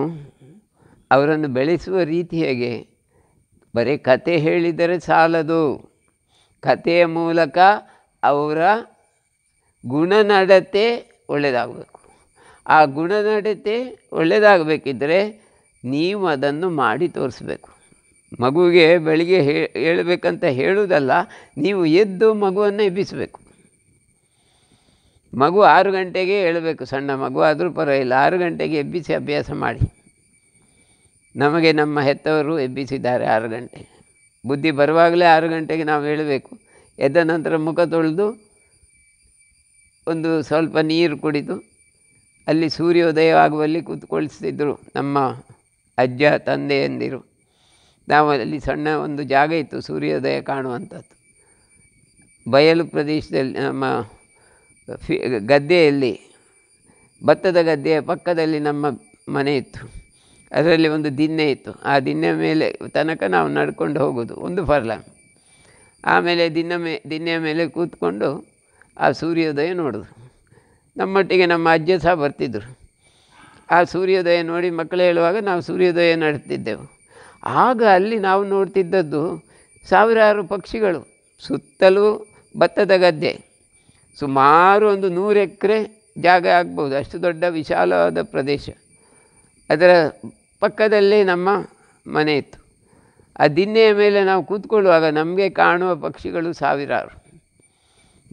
ಅವರನ್ನು ಬೆಳೆಸುವ ರೀತಿ ಹೇಗೆ ಬರೀ ಕತೆ ಹೇಳಿದರೆ ಸಾಲದು ಕತೆಯ ಮೂಲಕ ಅವರ ಗುಣನಡತೆ ಒಳ್ಳೆಯದಾಗಬೇಕು ಆ ಗುಣನಡತೆ ಒಳ್ಳೆಯದಾಗಬೇಕಿದ್ದರೆ ನೀವು ಅದನ್ನು ಮಾಡಿ ತೋರಿಸ್ಬೇಕು ಮಗುವಿಗೆ ಬೆಳಿಗ್ಗೆ ಹೇಳಬೇಕಂತ ಹೇಳುವುದಲ್ಲ ನೀವು ಎದ್ದು ಮಗುವನ್ನು ಎಬ್ಬಿಸಬೇಕು ಮಗು ಆರು ಗಂಟೆಗೆ ಹೇಳಬೇಕು ಸಣ್ಣ ಮಗು ಆದರೂ ಪರವಾಗಿಲ್ಲ ಆರು ಗಂಟೆಗೆ ಎಬ್ಬಿಸಿ ಅಭ್ಯಾಸ ಮಾಡಿ ನಮಗೆ ನಮ್ಮ ಹೆತ್ತವರು ಎಬ್ಬಿಸಿದ್ದಾರೆ ಆರು ಗಂಟೆ ಬುದ್ಧಿ ಬರುವಾಗಲೇ ಆರು ಗಂಟೆಗೆ ನಾವು ಹೇಳಬೇಕು ಎದ್ದ ನಂತರ ಮುಖ ತೊಳೆದು ಒಂದು ಸ್ವಲ್ಪ ನೀರು ಕುಡಿದು ಅಲ್ಲಿ ಸೂರ್ಯೋದಯವಾಗುವಲ್ಲಿ ಕೂತ್ಕೊಳಿಸ್ತಿದ್ದರು ನಮ್ಮ ಅಜ್ಜ ತಂದೆಯಂದಿರು ನಾವು ಅಲ್ಲಿ ಸಣ್ಣ ಒಂದು ಜಾಗ ಇತ್ತು ಸೂರ್ಯೋದಯ ಕಾಣುವಂಥದ್ದು ಬಯಲು ಪ್ರದೇಶದಲ್ಲಿ ನಮ್ಮ ಫಿ ಗದ್ದೆಯಲ್ಲಿ ಭತ್ತದ ಗದ್ದೆಯ ಪಕ್ಕದಲ್ಲಿ ನಮ್ಮ ಮನೆ ಇತ್ತು ಅದರಲ್ಲಿ ಒಂದು ದಿನ್ನೆ ಇತ್ತು ಆ ದಿನ್ನೆ ಮೇಲೆ ತನಕ ನಾವು ನಡ್ಕೊಂಡು ಹೋಗೋದು ಒಂದು ಫರ್ಲ ಆಮೇಲೆ ದಿನ ಮೇ ದಿನ್ನೆಯ ಮೇಲೆ ಕೂತ್ಕೊಂಡು ಆ ಸೂರ್ಯೋದಯ ನೋಡೋದು ನಮ್ಮೊಟ್ಟಿಗೆ ನಮ್ಮ ಅಜ್ಜ ಸಹ ಬರ್ತಿದ್ದರು ಆ ಸೂರ್ಯೋದಯ ನೋಡಿ ಮಕ್ಕಳು ಹೇಳುವಾಗ ನಾವು ಸೂರ್ಯೋದಯ ನಡೆಸ್ತಿದ್ದೆವು ಆಗ ಅಲ್ಲಿ ನಾವು ನೋಡ್ತಿದ್ದದ್ದು ಸಾವಿರಾರು ಪಕ್ಷಿಗಳು ಸುತ್ತಲೂ ಭತ್ತದ ಗದ್ದೆ ಸುಮಾರು ಒಂದು ನೂರು ಎಕರೆ ಜಾಗ ಆಗ್ಬೋದು ಅಷ್ಟು ದೊಡ್ಡ ವಿಶಾಲವಾದ ಪ್ರದೇಶ ಅದರ ಪಕ್ಕದಲ್ಲೇ ನಮ್ಮ ಮನೆ ಇತ್ತು ಆ ದಿನ್ನೆಯ ಮೇಲೆ ನಾವು ಕೂತ್ಕೊಳ್ಳುವಾಗ ನಮಗೆ ಕಾಣುವ ಪಕ್ಷಿಗಳು ಸಾವಿರಾರು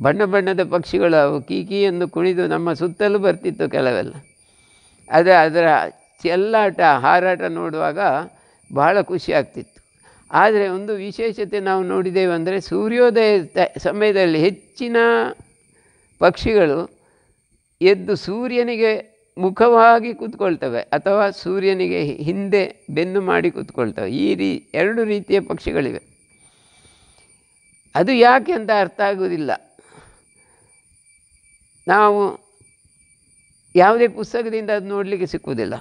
ಬಣ್ಣ ಬಣ್ಣದ ಪಕ್ಷಿಗಳು ಅವು ಕೀಕಿಯನ್ನು ಕುಣಿದು ನಮ್ಮ ಸುತ್ತಲೂ ಬರ್ತಿತ್ತು ಕೆಲವೆಲ್ಲ ಅದೇ ಅದರ ಚೆಲ್ಲಾಟ ಹಾರಾಟ ನೋಡುವಾಗ ಬಹಳ ಖುಷಿ ಆಗ್ತಿತ್ತು ಆದರೆ ಒಂದು ವಿಶೇಷತೆ ನಾವು ನೋಡಿದ್ದೇವೆ ಅಂದರೆ ಸೂರ್ಯೋದಯ ಸಮಯದಲ್ಲಿ ಹೆಚ್ಚಿನ ಪಕ್ಷಿಗಳು ಎದ್ದು ಸೂರ್ಯನಿಗೆ ಮುಖವಾಗಿ ಕೂತ್ಕೊಳ್ತವೆ ಅಥವಾ ಸೂರ್ಯನಿಗೆ ಹಿಂದೆ ಬೆನ್ನು ಮಾಡಿ ಕೂತ್ಕೊಳ್ತವೆ ಈ ರೀ ಎರಡು ರೀತಿಯ ಪಕ್ಷಿಗಳಿವೆ ಅದು ಯಾಕೆ ಅಂತ ಅರ್ಥ ಆಗುವುದಿಲ್ಲ ನಾವು ಯಾವುದೇ ಪುಸ್ತಕದಿಂದ ಅದು ನೋಡಲಿಕ್ಕೆ ಸಿಕ್ಕುವುದಿಲ್ಲ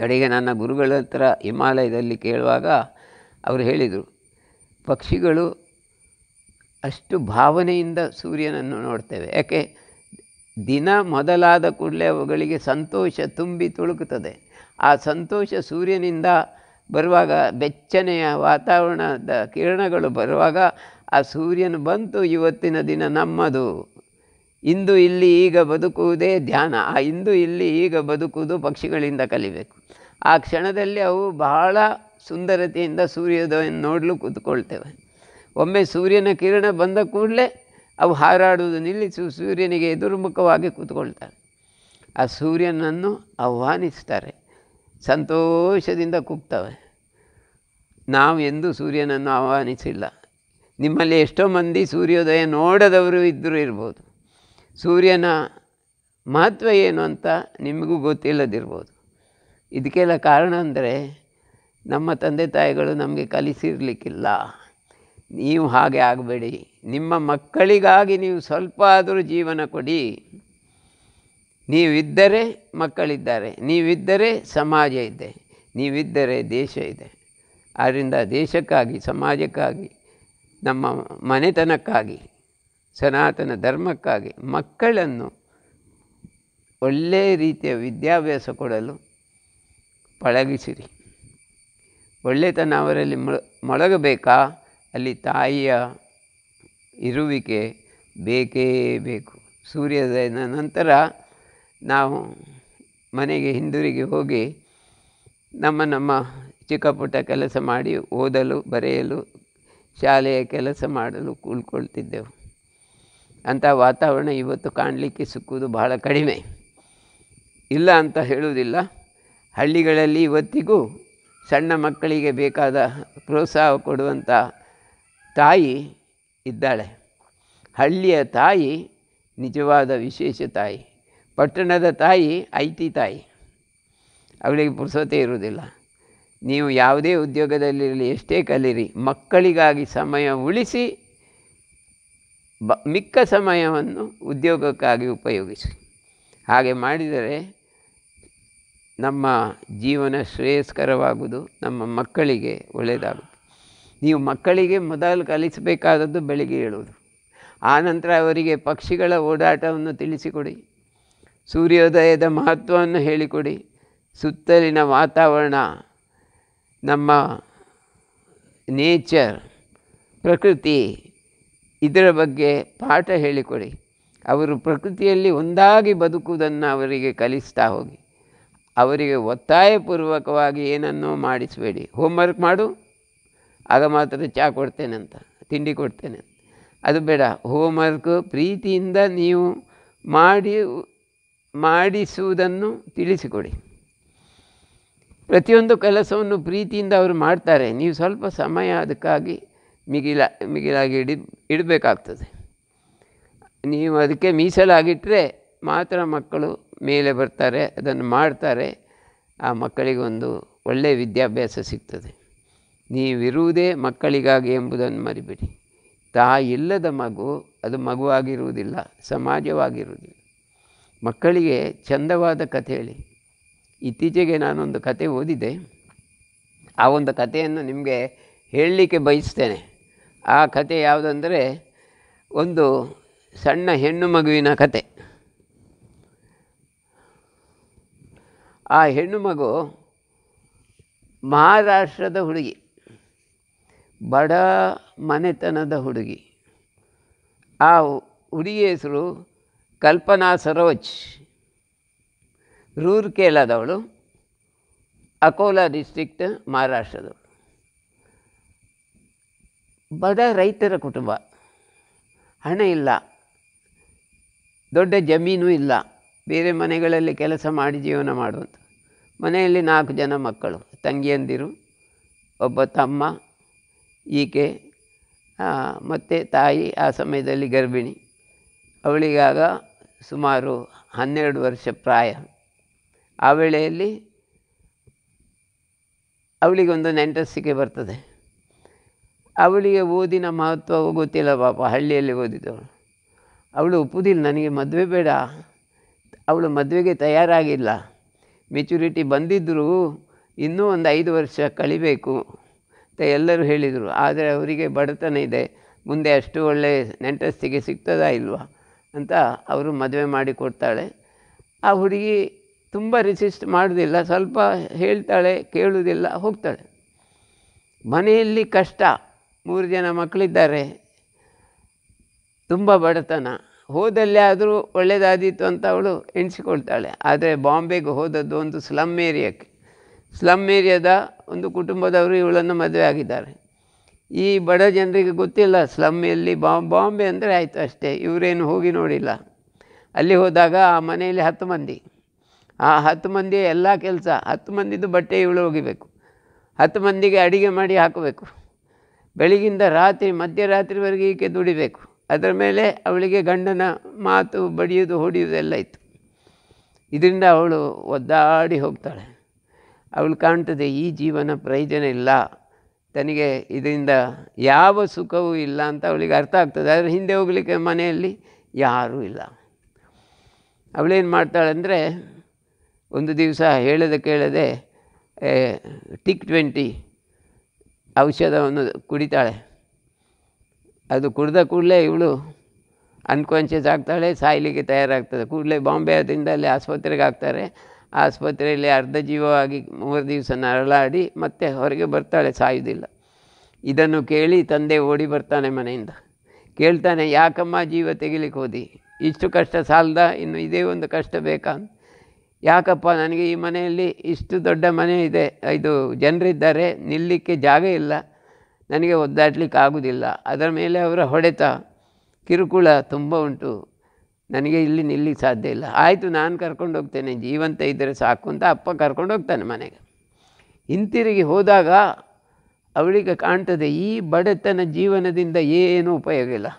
ಕಡೆಗೆ ನನ್ನ ಗುರುಗಳ ಹತ್ರ ಹಿಮಾಲಯದಲ್ಲಿ ಕೇಳುವಾಗ ಅವರು ಹೇಳಿದರು ಪಕ್ಷಿಗಳು ಅಷ್ಟು ಭಾವನೆಯಿಂದ ಸೂರ್ಯನನ್ನು ನೋಡ್ತೇವೆ ಯಾಕೆ ದಿನ ಮೊದಲಾದ ಕೂಡಲೇ ಅವುಗಳಿಗೆ ಸಂತೋಷ ತುಂಬಿ ತುಳುಕುತ್ತದೆ ಆ ಸಂತೋಷ ಸೂರ್ಯನಿಂದ ಬರುವಾಗ ಬೆಚ್ಚನೆಯ ವಾತಾವರಣದ ಕಿರಣಗಳು ಬರುವಾಗ ಆ ಸೂರ್ಯನು ಬಂತು ಇವತ್ತಿನ ದಿನ ನಮ್ಮದು ಇಂದು ಇಲ್ಲಿ ಈಗ ಬದುಕುವುದೇ ಧ್ಯಾನ ಆ ಇಂದು ಇಲ್ಲಿ ಈಗ ಬದುಕುವುದು ಪಕ್ಷಿಗಳಿಂದ ಕಲಿಬೇಕು ಆ ಕ್ಷಣದಲ್ಲಿ ಅವು ಬಹಳ ಸುಂದರತೆಯಿಂದ ಸೂರ್ಯೋದಯ ನೋಡಲು ಕೂತ್ಕೊಳ್ತೇವೆ ಒಮ್ಮೆ ಸೂರ್ಯನ ಕಿರಣ ಬಂದ ಕೂಡಲೇ ಅವು ಹಾರಾಡುವುದು ನಿಲ್ಲಿಸು ಸೂರ್ಯನಿಗೆ ಎದುರುಮುಖವಾಗಿ ಕೂತ್ಕೊಳ್ತಾರೆ ಆ ಸೂರ್ಯನನ್ನು ಆಹ್ವಾನಿಸ್ತಾರೆ ಸಂತೋಷದಿಂದ ಕೂಗ್ತವೆ ನಾವು ಎಂದೂ ಸೂರ್ಯನನ್ನು ಆಹ್ವಾನಿಸಿಲ್ಲ ನಿಮ್ಮಲ್ಲಿ ಎಷ್ಟೋ ಮಂದಿ ಸೂರ್ಯೋದಯ ನೋಡದವರು ಇದ್ದರೂ ಇರ್ಬೋದು ಸೂರ್ಯನ ಮಹತ್ವ ಏನು ಅಂತ ನಿಮಗೂ ಗೊತ್ತಿಲ್ಲದಿರ್ಬೋದು ಇದಕ್ಕೆಲ್ಲ ಕಾರಣ ಅಂದರೆ ನಮ್ಮ ತಂದೆ ತಾಯಿಗಳು ನಮಗೆ ಕಲಿಸಿರ್ಲಿಕ್ಕಿಲ್ಲ ನೀವು ಹಾಗೆ ಆಗಬೇಡಿ ನಿಮ್ಮ ಮಕ್ಕಳಿಗಾಗಿ ನೀವು ಸ್ವಲ್ಪ ಆದರೂ ಜೀವನ ಕೊಡಿ ನೀವಿದ್ದರೆ ಮಕ್ಕಳಿದ್ದಾರೆ ನೀವಿದ್ದರೆ ಸಮಾಜ ಇದೆ ನೀವಿದ್ದರೆ ದೇಶ ಇದೆ ಆದ್ದರಿಂದ ದೇಶಕ್ಕಾಗಿ ಸಮಾಜಕ್ಕಾಗಿ ನಮ್ಮ ಮನೆತನಕ್ಕಾಗಿ ಸನಾತನ ಧರ್ಮಕ್ಕಾಗಿ ಮಕ್ಕಳನ್ನು ಒಳ್ಳೆಯ ರೀತಿಯ ವಿದ್ಯಾಭ್ಯಾಸ ಕೊಡಲು ಪಳಗಿಸಿರಿ ಒಳ್ಳೆತನ ಅವರಲ್ಲಿ ಮೊಳಗಬೇಕಾ ಅಲ್ಲಿ ತಾಯಿಯ ಇರುವಿಕೆ ಬೇಕೇ ಬೇಕು ಸೂರ್ಯೋದಯದ ನಂತರ ನಾವು ಮನೆಗೆ ಹಿಂದಿರುಗಿ ಹೋಗಿ ನಮ್ಮ ನಮ್ಮ ಚಿಕ್ಕ ಪುಟ್ಟ ಕೆಲಸ ಮಾಡಿ ಓದಲು ಬರೆಯಲು ಶಾಲೆಯ ಕೆಲಸ ಮಾಡಲು ಕೂಲ್ಕೊಳ್ತಿದ್ದೆವು ಅಂಥ ವಾತಾವರಣ ಇವತ್ತು ಕಾಣಲಿಕ್ಕೆ ಸಿಕ್ಕುವುದು ಬಹಳ ಕಡಿಮೆ ಇಲ್ಲ ಅಂತ ಹೇಳುವುದಿಲ್ಲ ಹಳ್ಳಿಗಳಲ್ಲಿ ಇವತ್ತಿಗೂ ಸಣ್ಣ ಮಕ್ಕಳಿಗೆ ಬೇಕಾದ ಪ್ರೋತ್ಸಾಹ ಕೊಡುವಂಥ ತಾಯಿ ಇದ್ದಾಳೆ ಹಳ್ಳಿಯ ತಾಯಿ ನಿಜವಾದ ವಿಶೇಷ ತಾಯಿ ಪಟ್ಟಣದ ತಾಯಿ ಐತಿ ತಾಯಿ ಅವಳಿಗೆ ಪುರುಸತೆ ಇರುವುದಿಲ್ಲ ನೀವು ಯಾವುದೇ ಉದ್ಯೋಗದಲ್ಲಿರಲಿ ಎಷ್ಟೇ ಕಲೀರಿ ಮಕ್ಕಳಿಗಾಗಿ ಸಮಯ ಉಳಿಸಿ ಬ ಮಿಕ್ಕ ಸಮಯವನ್ನು ಉದ್ಯೋಗಕ್ಕಾಗಿ ಉಪಯೋಗಿಸಿ ಹಾಗೆ ಮಾಡಿದರೆ ನಮ್ಮ ಜೀವನ ಶ್ರೇಯಸ್ಕರವಾಗುವುದು ನಮ್ಮ ಮಕ್ಕಳಿಗೆ ಒಳ್ಳೆಯದಾಗುತ್ತೆ ನೀವು ಮಕ್ಕಳಿಗೆ ಮೊದಲು ಕಲಿಸಬೇಕಾದದ್ದು ಬೆಳಿಗ್ಗೆ ಹೇಳುವುದು ಆನಂತರ ಅವರಿಗೆ ಪಕ್ಷಿಗಳ ಓಡಾಟವನ್ನು ತಿಳಿಸಿಕೊಡಿ ಸೂರ್ಯೋದಯದ ಮಹತ್ವವನ್ನು ಹೇಳಿಕೊಡಿ ಸುತ್ತಲಿನ ವಾತಾವರಣ ನಮ್ಮ ನೇಚರ್ ಪ್ರಕೃತಿ ಇದರ ಬಗ್ಗೆ ಪಾಠ ಹೇಳಿಕೊಡಿ ಅವರು ಪ್ರಕೃತಿಯಲ್ಲಿ ಒಂದಾಗಿ ಬದುಕುವುದನ್ನು ಅವರಿಗೆ ಕಲಿಸ್ತಾ ಹೋಗಿ ಅವರಿಗೆ ಒತ್ತಾಯಪೂರ್ವಕವಾಗಿ ಏನನ್ನೋ ಮಾಡಿಸಬೇಡಿ ಹೋಮ್ವರ್ಕ್ ಮಾಡು ಆಗ ಮಾತ್ರ ಚಹಾ ಕೊಡ್ತೇನೆ ಅಂತ ತಿಂಡಿ ಕೊಡ್ತೇನೆ ಅದು ಬೇಡ ಹೋಮ್ವರ್ಕ್ ಪ್ರೀತಿಯಿಂದ ನೀವು ಮಾಡಿ ಮಾಡಿಸುವುದನ್ನು ತಿಳಿಸಿಕೊಡಿ ಪ್ರತಿಯೊಂದು ಕೆಲಸವನ್ನು ಪ್ರೀತಿಯಿಂದ ಅವರು ಮಾಡ್ತಾರೆ ನೀವು ಸ್ವಲ್ಪ ಸಮಯ ಅದಕ್ಕಾಗಿ ಮಿಗಿಲ ಮಿಗಿಲಾಗಿ ಇಡಿ ಇಡಬೇಕಾಗ್ತದೆ ನೀವು ಅದಕ್ಕೆ ಮೀಸಲಾಗಿಟ್ಟರೆ ಮಾತ್ರ ಮಕ್ಕಳು ಮೇಲೆ ಬರ್ತಾರೆ ಅದನ್ನು ಮಾಡ್ತಾರೆ ಆ ಮಕ್ಕಳಿಗೊಂದು ಒಳ್ಳೆಯ ವಿದ್ಯಾಭ್ಯಾಸ ಸಿಗ್ತದೆ ನೀವಿರುವುದೇ ಮಕ್ಕಳಿಗಾಗಿ ಎಂಬುದನ್ನು ಮರಿಬೇಡಿ ಇಲ್ಲದ ಮಗು ಅದು ಮಗುವಾಗಿರುವುದಿಲ್ಲ ಸಮಾಜವಾಗಿರುವುದಿಲ್ಲ ಮಕ್ಕಳಿಗೆ ಚಂದವಾದ ಕಥೆ ಹೇಳಿ ಇತ್ತೀಚೆಗೆ ನಾನೊಂದು ಕತೆ ಓದಿದೆ ಆ ಒಂದು ಕಥೆಯನ್ನು ನಿಮಗೆ ಹೇಳಲಿಕ್ಕೆ ಬಯಸ್ತೇನೆ ಆ ಕತೆ ಯಾವುದಂದರೆ ಒಂದು ಸಣ್ಣ ಹೆಣ್ಣು ಮಗುವಿನ ಕತೆ ಆ ಹೆಣ್ಣು ಮಗು ಮಹಾರಾಷ್ಟ್ರದ ಹುಡುಗಿ ಬಡ ಮನೆತನದ ಹುಡುಗಿ ಆ ಹುಡುಗಿ ಹೆಸರು ಕಲ್ಪನಾ ಸರೋಜ್ ರೂರ್ಕೇಲಾದವಳು ಅಕೋಲಾ ಡಿಸ್ಟ್ರಿಕ್ಟ್ ಮಹಾರಾಷ್ಟ್ರದವಳು ಬಡ ರೈತರ ಕುಟುಂಬ ಹಣ ಇಲ್ಲ ದೊಡ್ಡ ಜಮೀನು ಇಲ್ಲ ಬೇರೆ ಮನೆಗಳಲ್ಲಿ ಕೆಲಸ ಮಾಡಿ ಜೀವನ ಮಾಡುವಂಥ ಮನೆಯಲ್ಲಿ ನಾಲ್ಕು ಜನ ಮಕ್ಕಳು ತಂಗಿಯಂದಿರು ಒಬ್ಬ ತಮ್ಮ ಈಕೆ ಮತ್ತು ತಾಯಿ ಆ ಸಮಯದಲ್ಲಿ ಗರ್ಭಿಣಿ ಅವಳಿಗಾಗ ಸುಮಾರು ಹನ್ನೆರಡು ವರ್ಷ ಪ್ರಾಯ ಆ ವೇಳೆಯಲ್ಲಿ ಅವಳಿಗೊಂದು ನೆಂಟಸ್ಸಿಗೆ ಬರ್ತದೆ ಅವಳಿಗೆ ಓದಿನ ಮಹತ್ವ ಗೊತ್ತಿಲ್ಲ ಪಾಪ ಹಳ್ಳಿಯಲ್ಲಿ ಓದಿದವಳು ಅವಳು ಒಪ್ಪುದಿಲ್ಲ ನನಗೆ ಮದುವೆ ಬೇಡ ಅವಳು ಮದುವೆಗೆ ತಯಾರಾಗಿಲ್ಲ ಮೆಚುರಿಟಿ ಬಂದಿದ್ದರೂ ಇನ್ನೂ ಒಂದು ಐದು ವರ್ಷ ಕಳಿಬೇಕು ಅಂತ ಎಲ್ಲರೂ ಹೇಳಿದರು ಆದರೆ ಅವರಿಗೆ ಬಡತನ ಇದೆ ಮುಂದೆ ಅಷ್ಟು ಒಳ್ಳೆ ನೆಂಟಸ್ತಿಗೆ ಸಿಗ್ತದಾ ಇಲ್ವಾ ಅಂತ ಅವರು ಮದುವೆ ಮಾಡಿ ಕೊಡ್ತಾಳೆ ಆ ಹುಡುಗಿ ತುಂಬ ರಿಸಿಸ್ಟ್ ಮಾಡೋದಿಲ್ಲ ಸ್ವಲ್ಪ ಹೇಳ್ತಾಳೆ ಕೇಳುವುದಿಲ್ಲ ಹೋಗ್ತಾಳೆ ಮನೆಯಲ್ಲಿ ಕಷ್ಟ ಮೂರು ಜನ ಮಕ್ಕಳಿದ್ದಾರೆ ತುಂಬ ಬಡತನ ಹೋದಲ್ಲಿ ಆದರೂ ಒಳ್ಳೆಯದಾದೀತು ಅಂತ ಅವಳು ಎಣಿಸಿಕೊಳ್ತಾಳೆ ಆದರೆ ಬಾಂಬೆಗೆ ಹೋದದ್ದು ಒಂದು ಸ್ಲಮ್ ಏರಿಯಾಕ್ಕೆ ಸ್ಲಮ್ ಏರಿಯಾದ ಒಂದು ಕುಟುಂಬದವರು ಇವಳನ್ನು ಮದುವೆ ಆಗಿದ್ದಾರೆ ಈ ಬಡ ಜನರಿಗೆ ಗೊತ್ತಿಲ್ಲ ಸ್ಲಮ್ ಎಲ್ಲಿ ಬಾಂಬ್ ಬಾಂಬೆ ಅಂದರೆ ಆಯಿತು ಅಷ್ಟೇ ಇವರೇನು ಹೋಗಿ ನೋಡಿಲ್ಲ ಅಲ್ಲಿ ಹೋದಾಗ ಆ ಮನೆಯಲ್ಲಿ ಹತ್ತು ಮಂದಿ ಆ ಹತ್ತು ಮಂದಿ ಎಲ್ಲ ಕೆಲಸ ಹತ್ತು ಮಂದಿದು ಬಟ್ಟೆ ಇವಳು ಒಗಿಬೇಕು ಹತ್ತು ಮಂದಿಗೆ ಅಡಿಗೆ ಮಾಡಿ ಹಾಕಬೇಕು ಬೆಳಗಿಂದ ರಾತ್ರಿ ಮಧ್ಯರಾತ್ರಿವರೆಗೆ ಈಕೆ ದುಡಿಬೇಕು ಅದರ ಮೇಲೆ ಅವಳಿಗೆ ಗಂಡನ ಮಾತು ಬಡಿಯೋದು ಎಲ್ಲ ಇತ್ತು ಇದರಿಂದ ಅವಳು ಒದ್ದಾಡಿ ಹೋಗ್ತಾಳೆ ಅವಳು ಕಾಣ್ತದೆ ಈ ಜೀವನ ಪ್ರಯೋಜನ ಇಲ್ಲ ತನಗೆ ಇದರಿಂದ ಯಾವ ಸುಖವೂ ಇಲ್ಲ ಅಂತ ಅವಳಿಗೆ ಅರ್ಥ ಆಗ್ತದೆ ಆದರೆ ಹಿಂದೆ ಹೋಗಲಿಕ್ಕೆ ಮನೆಯಲ್ಲಿ ಯಾರೂ ಇಲ್ಲ ಅವಳೇನು ಮಾಡ್ತಾಳೆ ಒಂದು ದಿವಸ ಹೇಳದೆ ಕೇಳದೆ ಟಿಕ್ ಟ್ವೆಂಟಿ ಔಷಧವನ್ನು ಕುಡಿತಾಳೆ ಅದು ಕುಡಿದ ಕೂಡಲೇ ಇವಳು ಅನ್ಕಾನ್ಷಿಯಸ್ ಆಗ್ತಾಳೆ ಸಾಯ್ಲಿಕ್ಕೆ ತಯಾರಾಗ್ತದೆ ಕೂಡಲೇ ಆದ್ದರಿಂದ ಅಲ್ಲಿ ಆಸ್ಪತ್ರೆಗೆ ಹಾಕ್ತಾರೆ ಆಸ್ಪತ್ರೆಯಲ್ಲಿ ಅರ್ಧ ಜೀವವಾಗಿ ಮೂರು ದಿವಸ ನರಳಾಡಿ ಮತ್ತೆ ಹೊರಗೆ ಬರ್ತಾಳೆ ಸಾಯುವುದಿಲ್ಲ ಇದನ್ನು ಕೇಳಿ ತಂದೆ ಓಡಿ ಬರ್ತಾನೆ ಮನೆಯಿಂದ ಕೇಳ್ತಾನೆ ಯಾಕಮ್ಮ ಜೀವ ತೆಗಿಲಿಕ್ಕೆ ಹೋದಿ ಇಷ್ಟು ಕಷ್ಟ ಸಾಲದ ಇನ್ನು ಇದೇ ಒಂದು ಕಷ್ಟ ಬೇಕಾ ಅಂತ ಯಾಕಪ್ಪ ನನಗೆ ಈ ಮನೆಯಲ್ಲಿ ಇಷ್ಟು ದೊಡ್ಡ ಮನೆ ಇದೆ ಇದು ಜನರಿದ್ದಾರೆ ನಿಲ್ಲಕ್ಕೆ ಜಾಗ ಇಲ್ಲ ನನಗೆ ಒದ್ದಾಡ್ಲಿಕ್ಕೆ ಆಗೋದಿಲ್ಲ ಅದರ ಮೇಲೆ ಅವರ ಹೊಡೆತ ಕಿರುಕುಳ ತುಂಬ ಉಂಟು ನನಗೆ ಇಲ್ಲಿ ನಿಲ್ಲಿಕ್ಕೆ ಸಾಧ್ಯ ಇಲ್ಲ ಆಯಿತು ನಾನು ಕರ್ಕೊಂಡು ಹೋಗ್ತೇನೆ ಜೀವಂತ ಇದ್ದರೆ ಸಾಕು ಅಂತ ಅಪ್ಪ ಕರ್ಕೊಂಡು ಹೋಗ್ತಾನೆ ಮನೆಗೆ ಹಿಂತಿರುಗಿ ಹೋದಾಗ ಅವಳಿಗೆ ಕಾಣ್ತದೆ ಈ ಬಡತನ ಜೀವನದಿಂದ ಏನೂ ಉಪಯೋಗ ಇಲ್ಲ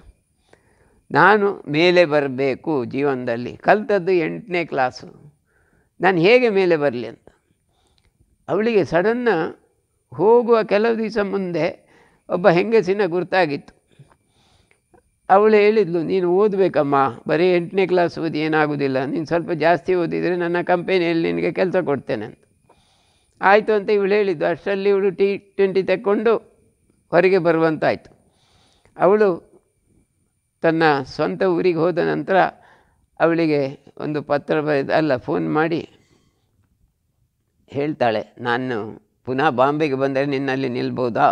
ನಾನು ಮೇಲೆ ಬರಬೇಕು ಜೀವನದಲ್ಲಿ ಕಲ್ತದ್ದು ಎಂಟನೇ ಕ್ಲಾಸು ನಾನು ಹೇಗೆ ಮೇಲೆ ಬರಲಿ ಅಂತ ಅವಳಿಗೆ ಸಡನ್ನ ಹೋಗುವ ಕೆಲವು ದಿವಸ ಮುಂದೆ ಒಬ್ಬ ಹೆಂಗಸಿನ ಗುರ್ತಾಗಿತ್ತು ಅವಳು ಹೇಳಿದ್ಲು ನೀನು ಓದಬೇಕಮ್ಮ ಬರೀ ಎಂಟನೇ ಕ್ಲಾಸ್ ಓದಿ ಏನಾಗೋದಿಲ್ಲ ನೀನು ಸ್ವಲ್ಪ ಜಾಸ್ತಿ ಓದಿದರೆ ನನ್ನ ಕಂಪೆನಿಯಲ್ಲಿ ನಿನಗೆ ಕೆಲಸ ಕೊಡ್ತೇನೆ ಅಂತ ಆಯಿತು ಅಂತ ಇವಳು ಹೇಳಿದ್ದು ಅಷ್ಟರಲ್ಲಿ ಇವಳು ಟಿ ಟ್ವೆಂಟಿ ತಕ್ಕೊಂಡು ಹೊರಗೆ ಬರುವಂತಾಯಿತು ಅವಳು ತನ್ನ ಸ್ವಂತ ಊರಿಗೆ ಹೋದ ನಂತರ ಅವಳಿಗೆ ಒಂದು ಪತ್ರ ಬರೆದ ಅಲ್ಲ ಫೋನ್ ಮಾಡಿ ಹೇಳ್ತಾಳೆ ನಾನು ಪುನಃ ಬಾಂಬೆಗೆ ಬಂದರೆ ನಿನ್ನಲ್ಲಿ ನಿಲ್ಬೋದಾ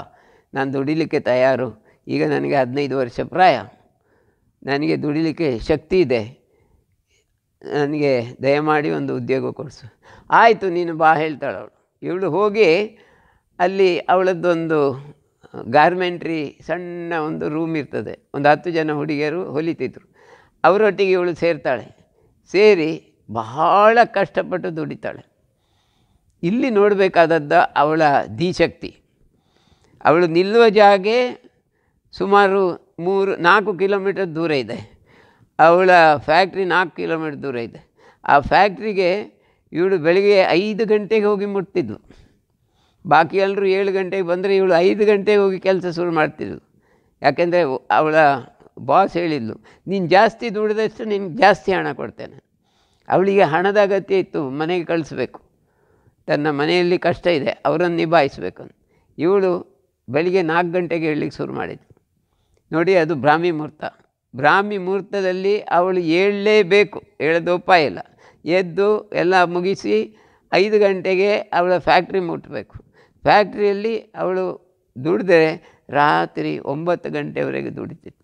ನಾನು ದುಡಿಲಿಕ್ಕೆ ತಯಾರು ಈಗ ನನಗೆ ಹದಿನೈದು ವರ್ಷ ಪ್ರಾಯ ನನಗೆ ದುಡಿಲಿಕ್ಕೆ ಶಕ್ತಿ ಇದೆ ನನಗೆ ದಯಮಾಡಿ ಒಂದು ಉದ್ಯೋಗ ಕೊಡಿಸು ಆಯಿತು ನೀನು ಬಾ ಹೇಳ್ತಾಳೆ ಅವಳು ಇವಳು ಹೋಗಿ ಅಲ್ಲಿ ಅವಳದ್ದೊಂದು ಗಾರ್ಮೆಂಟ್ರಿ ಸಣ್ಣ ಒಂದು ರೂಮ್ ಇರ್ತದೆ ಒಂದು ಹತ್ತು ಜನ ಹುಡುಗಿಯರು ಹೊಲಿತಿದ್ರು ಅವರೊಟ್ಟಿಗೆ ಇವಳು ಸೇರ್ತಾಳೆ ಸೇರಿ ಬಹಳ ಕಷ್ಟಪಟ್ಟು ದುಡಿತಾಳೆ ಇಲ್ಲಿ ನೋಡಬೇಕಾದದ್ದು ಅವಳ ದಿಶಕ್ತಿ ಅವಳು ನಿಲ್ಲುವ ಜಾಗೆ ಸುಮಾರು ಮೂರು ನಾಲ್ಕು ಕಿಲೋಮೀಟರ್ ದೂರ ಇದೆ ಅವಳ ಫ್ಯಾಕ್ಟ್ರಿ ನಾಲ್ಕು ಕಿಲೋಮೀಟರ್ ದೂರ ಇದೆ ಆ ಫ್ಯಾಕ್ಟ್ರಿಗೆ ಇವಳು ಬೆಳಗ್ಗೆ ಐದು ಗಂಟೆಗೆ ಹೋಗಿ ಮುಟ್ತಿದ್ಳು ಬಾಕಿ ಎಲ್ಲರೂ ಏಳು ಗಂಟೆಗೆ ಬಂದರೆ ಇವಳು ಐದು ಗಂಟೆಗೆ ಹೋಗಿ ಕೆಲಸ ಶುರು ಮಾಡ್ತಿದ್ಳು ಯಾಕೆಂದರೆ ಅವಳ ಬಾಸ್ ಹೇಳಿದ್ಲು ನೀನು ಜಾಸ್ತಿ ದುಡಿದಷ್ಟು ನಿನ್ಗೆ ಜಾಸ್ತಿ ಹಣ ಕೊಡ್ತೇನೆ ಅವಳಿಗೆ ಹಣದ ಅಗತ್ಯ ಇತ್ತು ಮನೆಗೆ ಕಳಿಸ್ಬೇಕು ತನ್ನ ಮನೆಯಲ್ಲಿ ಕಷ್ಟ ಇದೆ ಅವರನ್ನು ನಿಭಾಯಿಸಬೇಕು ಇವಳು ಬೆಳಿಗ್ಗೆ ನಾಲ್ಕು ಗಂಟೆಗೆ ಹೇಳಲಿಕ್ಕೆ ಶುರು ಮಾಡಿದ್ಳು ನೋಡಿ ಅದು ಬ್ರಾಹ್ಮಿ ಮುಹೂರ್ತ ಬ್ರಾಹ್ಮಿ ಮುಹೂರ್ತದಲ್ಲಿ ಅವಳು ಹೇಳಲೇಬೇಕು ಹೇಳೋದು ಉಪಾಯ ಇಲ್ಲ ಎದ್ದು ಎಲ್ಲ ಮುಗಿಸಿ ಐದು ಗಂಟೆಗೆ ಅವಳ ಫ್ಯಾಕ್ಟ್ರಿ ಮುಟ್ಟಬೇಕು ಫ್ಯಾಕ್ಟ್ರಿಯಲ್ಲಿ ಅವಳು ದುಡಿದರೆ ರಾತ್ರಿ ಒಂಬತ್ತು ಗಂಟೆವರೆಗೆ ದುಡಿತಿತ್ತು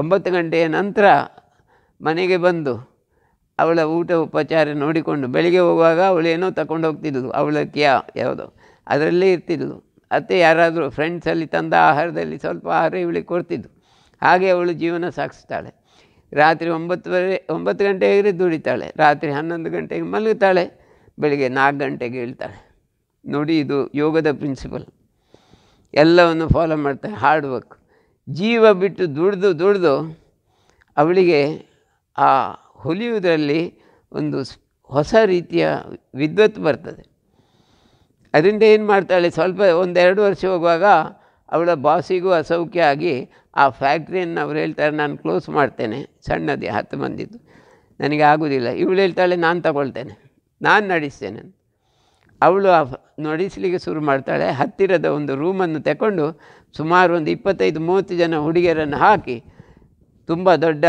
ಒಂಬತ್ತು ಗಂಟೆಯ ನಂತರ ಮನೆಗೆ ಬಂದು ಅವಳ ಊಟ ಉಪಚಾರ ನೋಡಿಕೊಂಡು ಬೆಳಿಗ್ಗೆ ಹೋಗುವಾಗ ಅವಳೇನೋ ತಗೊಂಡು ಹೋಗ್ತಿದ್ಳು ಕ್ಯಾ ಯಾವುದೋ ಅದರಲ್ಲೇ ಇರ್ತಿದ್ಳು ಅತ್ತೆ ಯಾರಾದರೂ ಫ್ರೆಂಡ್ಸಲ್ಲಿ ತಂದ ಆಹಾರದಲ್ಲಿ ಸ್ವಲ್ಪ ಆಹಾರ ಇವಳಿಗೆ ಕೊಡ್ತಿದ್ದು ಹಾಗೆ ಅವಳು ಜೀವನ ಸಾಗಿಸ್ತಾಳೆ ರಾತ್ರಿ ಒಂಬತ್ತುವರೆ ಒಂಬತ್ತು ಗಂಟೆಗೆ ದುಡಿತಾಳೆ ರಾತ್ರಿ ಹನ್ನೊಂದು ಗಂಟೆಗೆ ಮಲಗುತ್ತಾಳೆ ಬೆಳಿಗ್ಗೆ ನಾಲ್ಕು ಗಂಟೆಗೆ ಹೇಳ್ತಾಳೆ ನೋಡಿ ಇದು ಯೋಗದ ಪ್ರಿನ್ಸಿಪಲ್ ಎಲ್ಲವನ್ನು ಫಾಲೋ ಮಾಡ್ತಾಳೆ ಹಾರ್ಡ್ ವರ್ಕ್ ಜೀವ ಬಿಟ್ಟು ದುಡ್ದು ದುಡಿದು ಅವಳಿಗೆ ಆ ಹೊಲಿಯುವುದರಲ್ಲಿ ಒಂದು ಹೊಸ ರೀತಿಯ ವಿದ್ವತ್ತು ಬರ್ತದೆ ಅದರಿಂದ ಏನು ಮಾಡ್ತಾಳೆ ಸ್ವಲ್ಪ ಒಂದೆರಡು ವರ್ಷ ಹೋಗುವಾಗ ಅವಳ ಬಾಸಿಗೂ ಅಸೌಖ್ಯ ಆಗಿ ಆ ಫ್ಯಾಕ್ಟ್ರಿಯನ್ನು ಅವ್ರು ಹೇಳ್ತಾರೆ ನಾನು ಕ್ಲೋಸ್ ಮಾಡ್ತೇನೆ ಸಣ್ಣದೇ ಹತ್ತು ಮಂದಿದ್ದು ನನಗೆ ಆಗೋದಿಲ್ಲ ಇವಳು ಹೇಳ್ತಾಳೆ ನಾನು ತಗೊಳ್ತೇನೆ ನಾನು ನಡೆಸ್ತೇನೆ ಅವಳು ನಡೆಸಲಿಕ್ಕೆ ಶುರು ಮಾಡ್ತಾಳೆ ಹತ್ತಿರದ ಒಂದು ರೂಮನ್ನು ತಗೊಂಡು ಸುಮಾರು ಒಂದು ಇಪ್ಪತ್ತೈದು ಮೂವತ್ತು ಜನ ಹುಡುಗಿಯರನ್ನು ಹಾಕಿ ತುಂಬ ದೊಡ್ಡ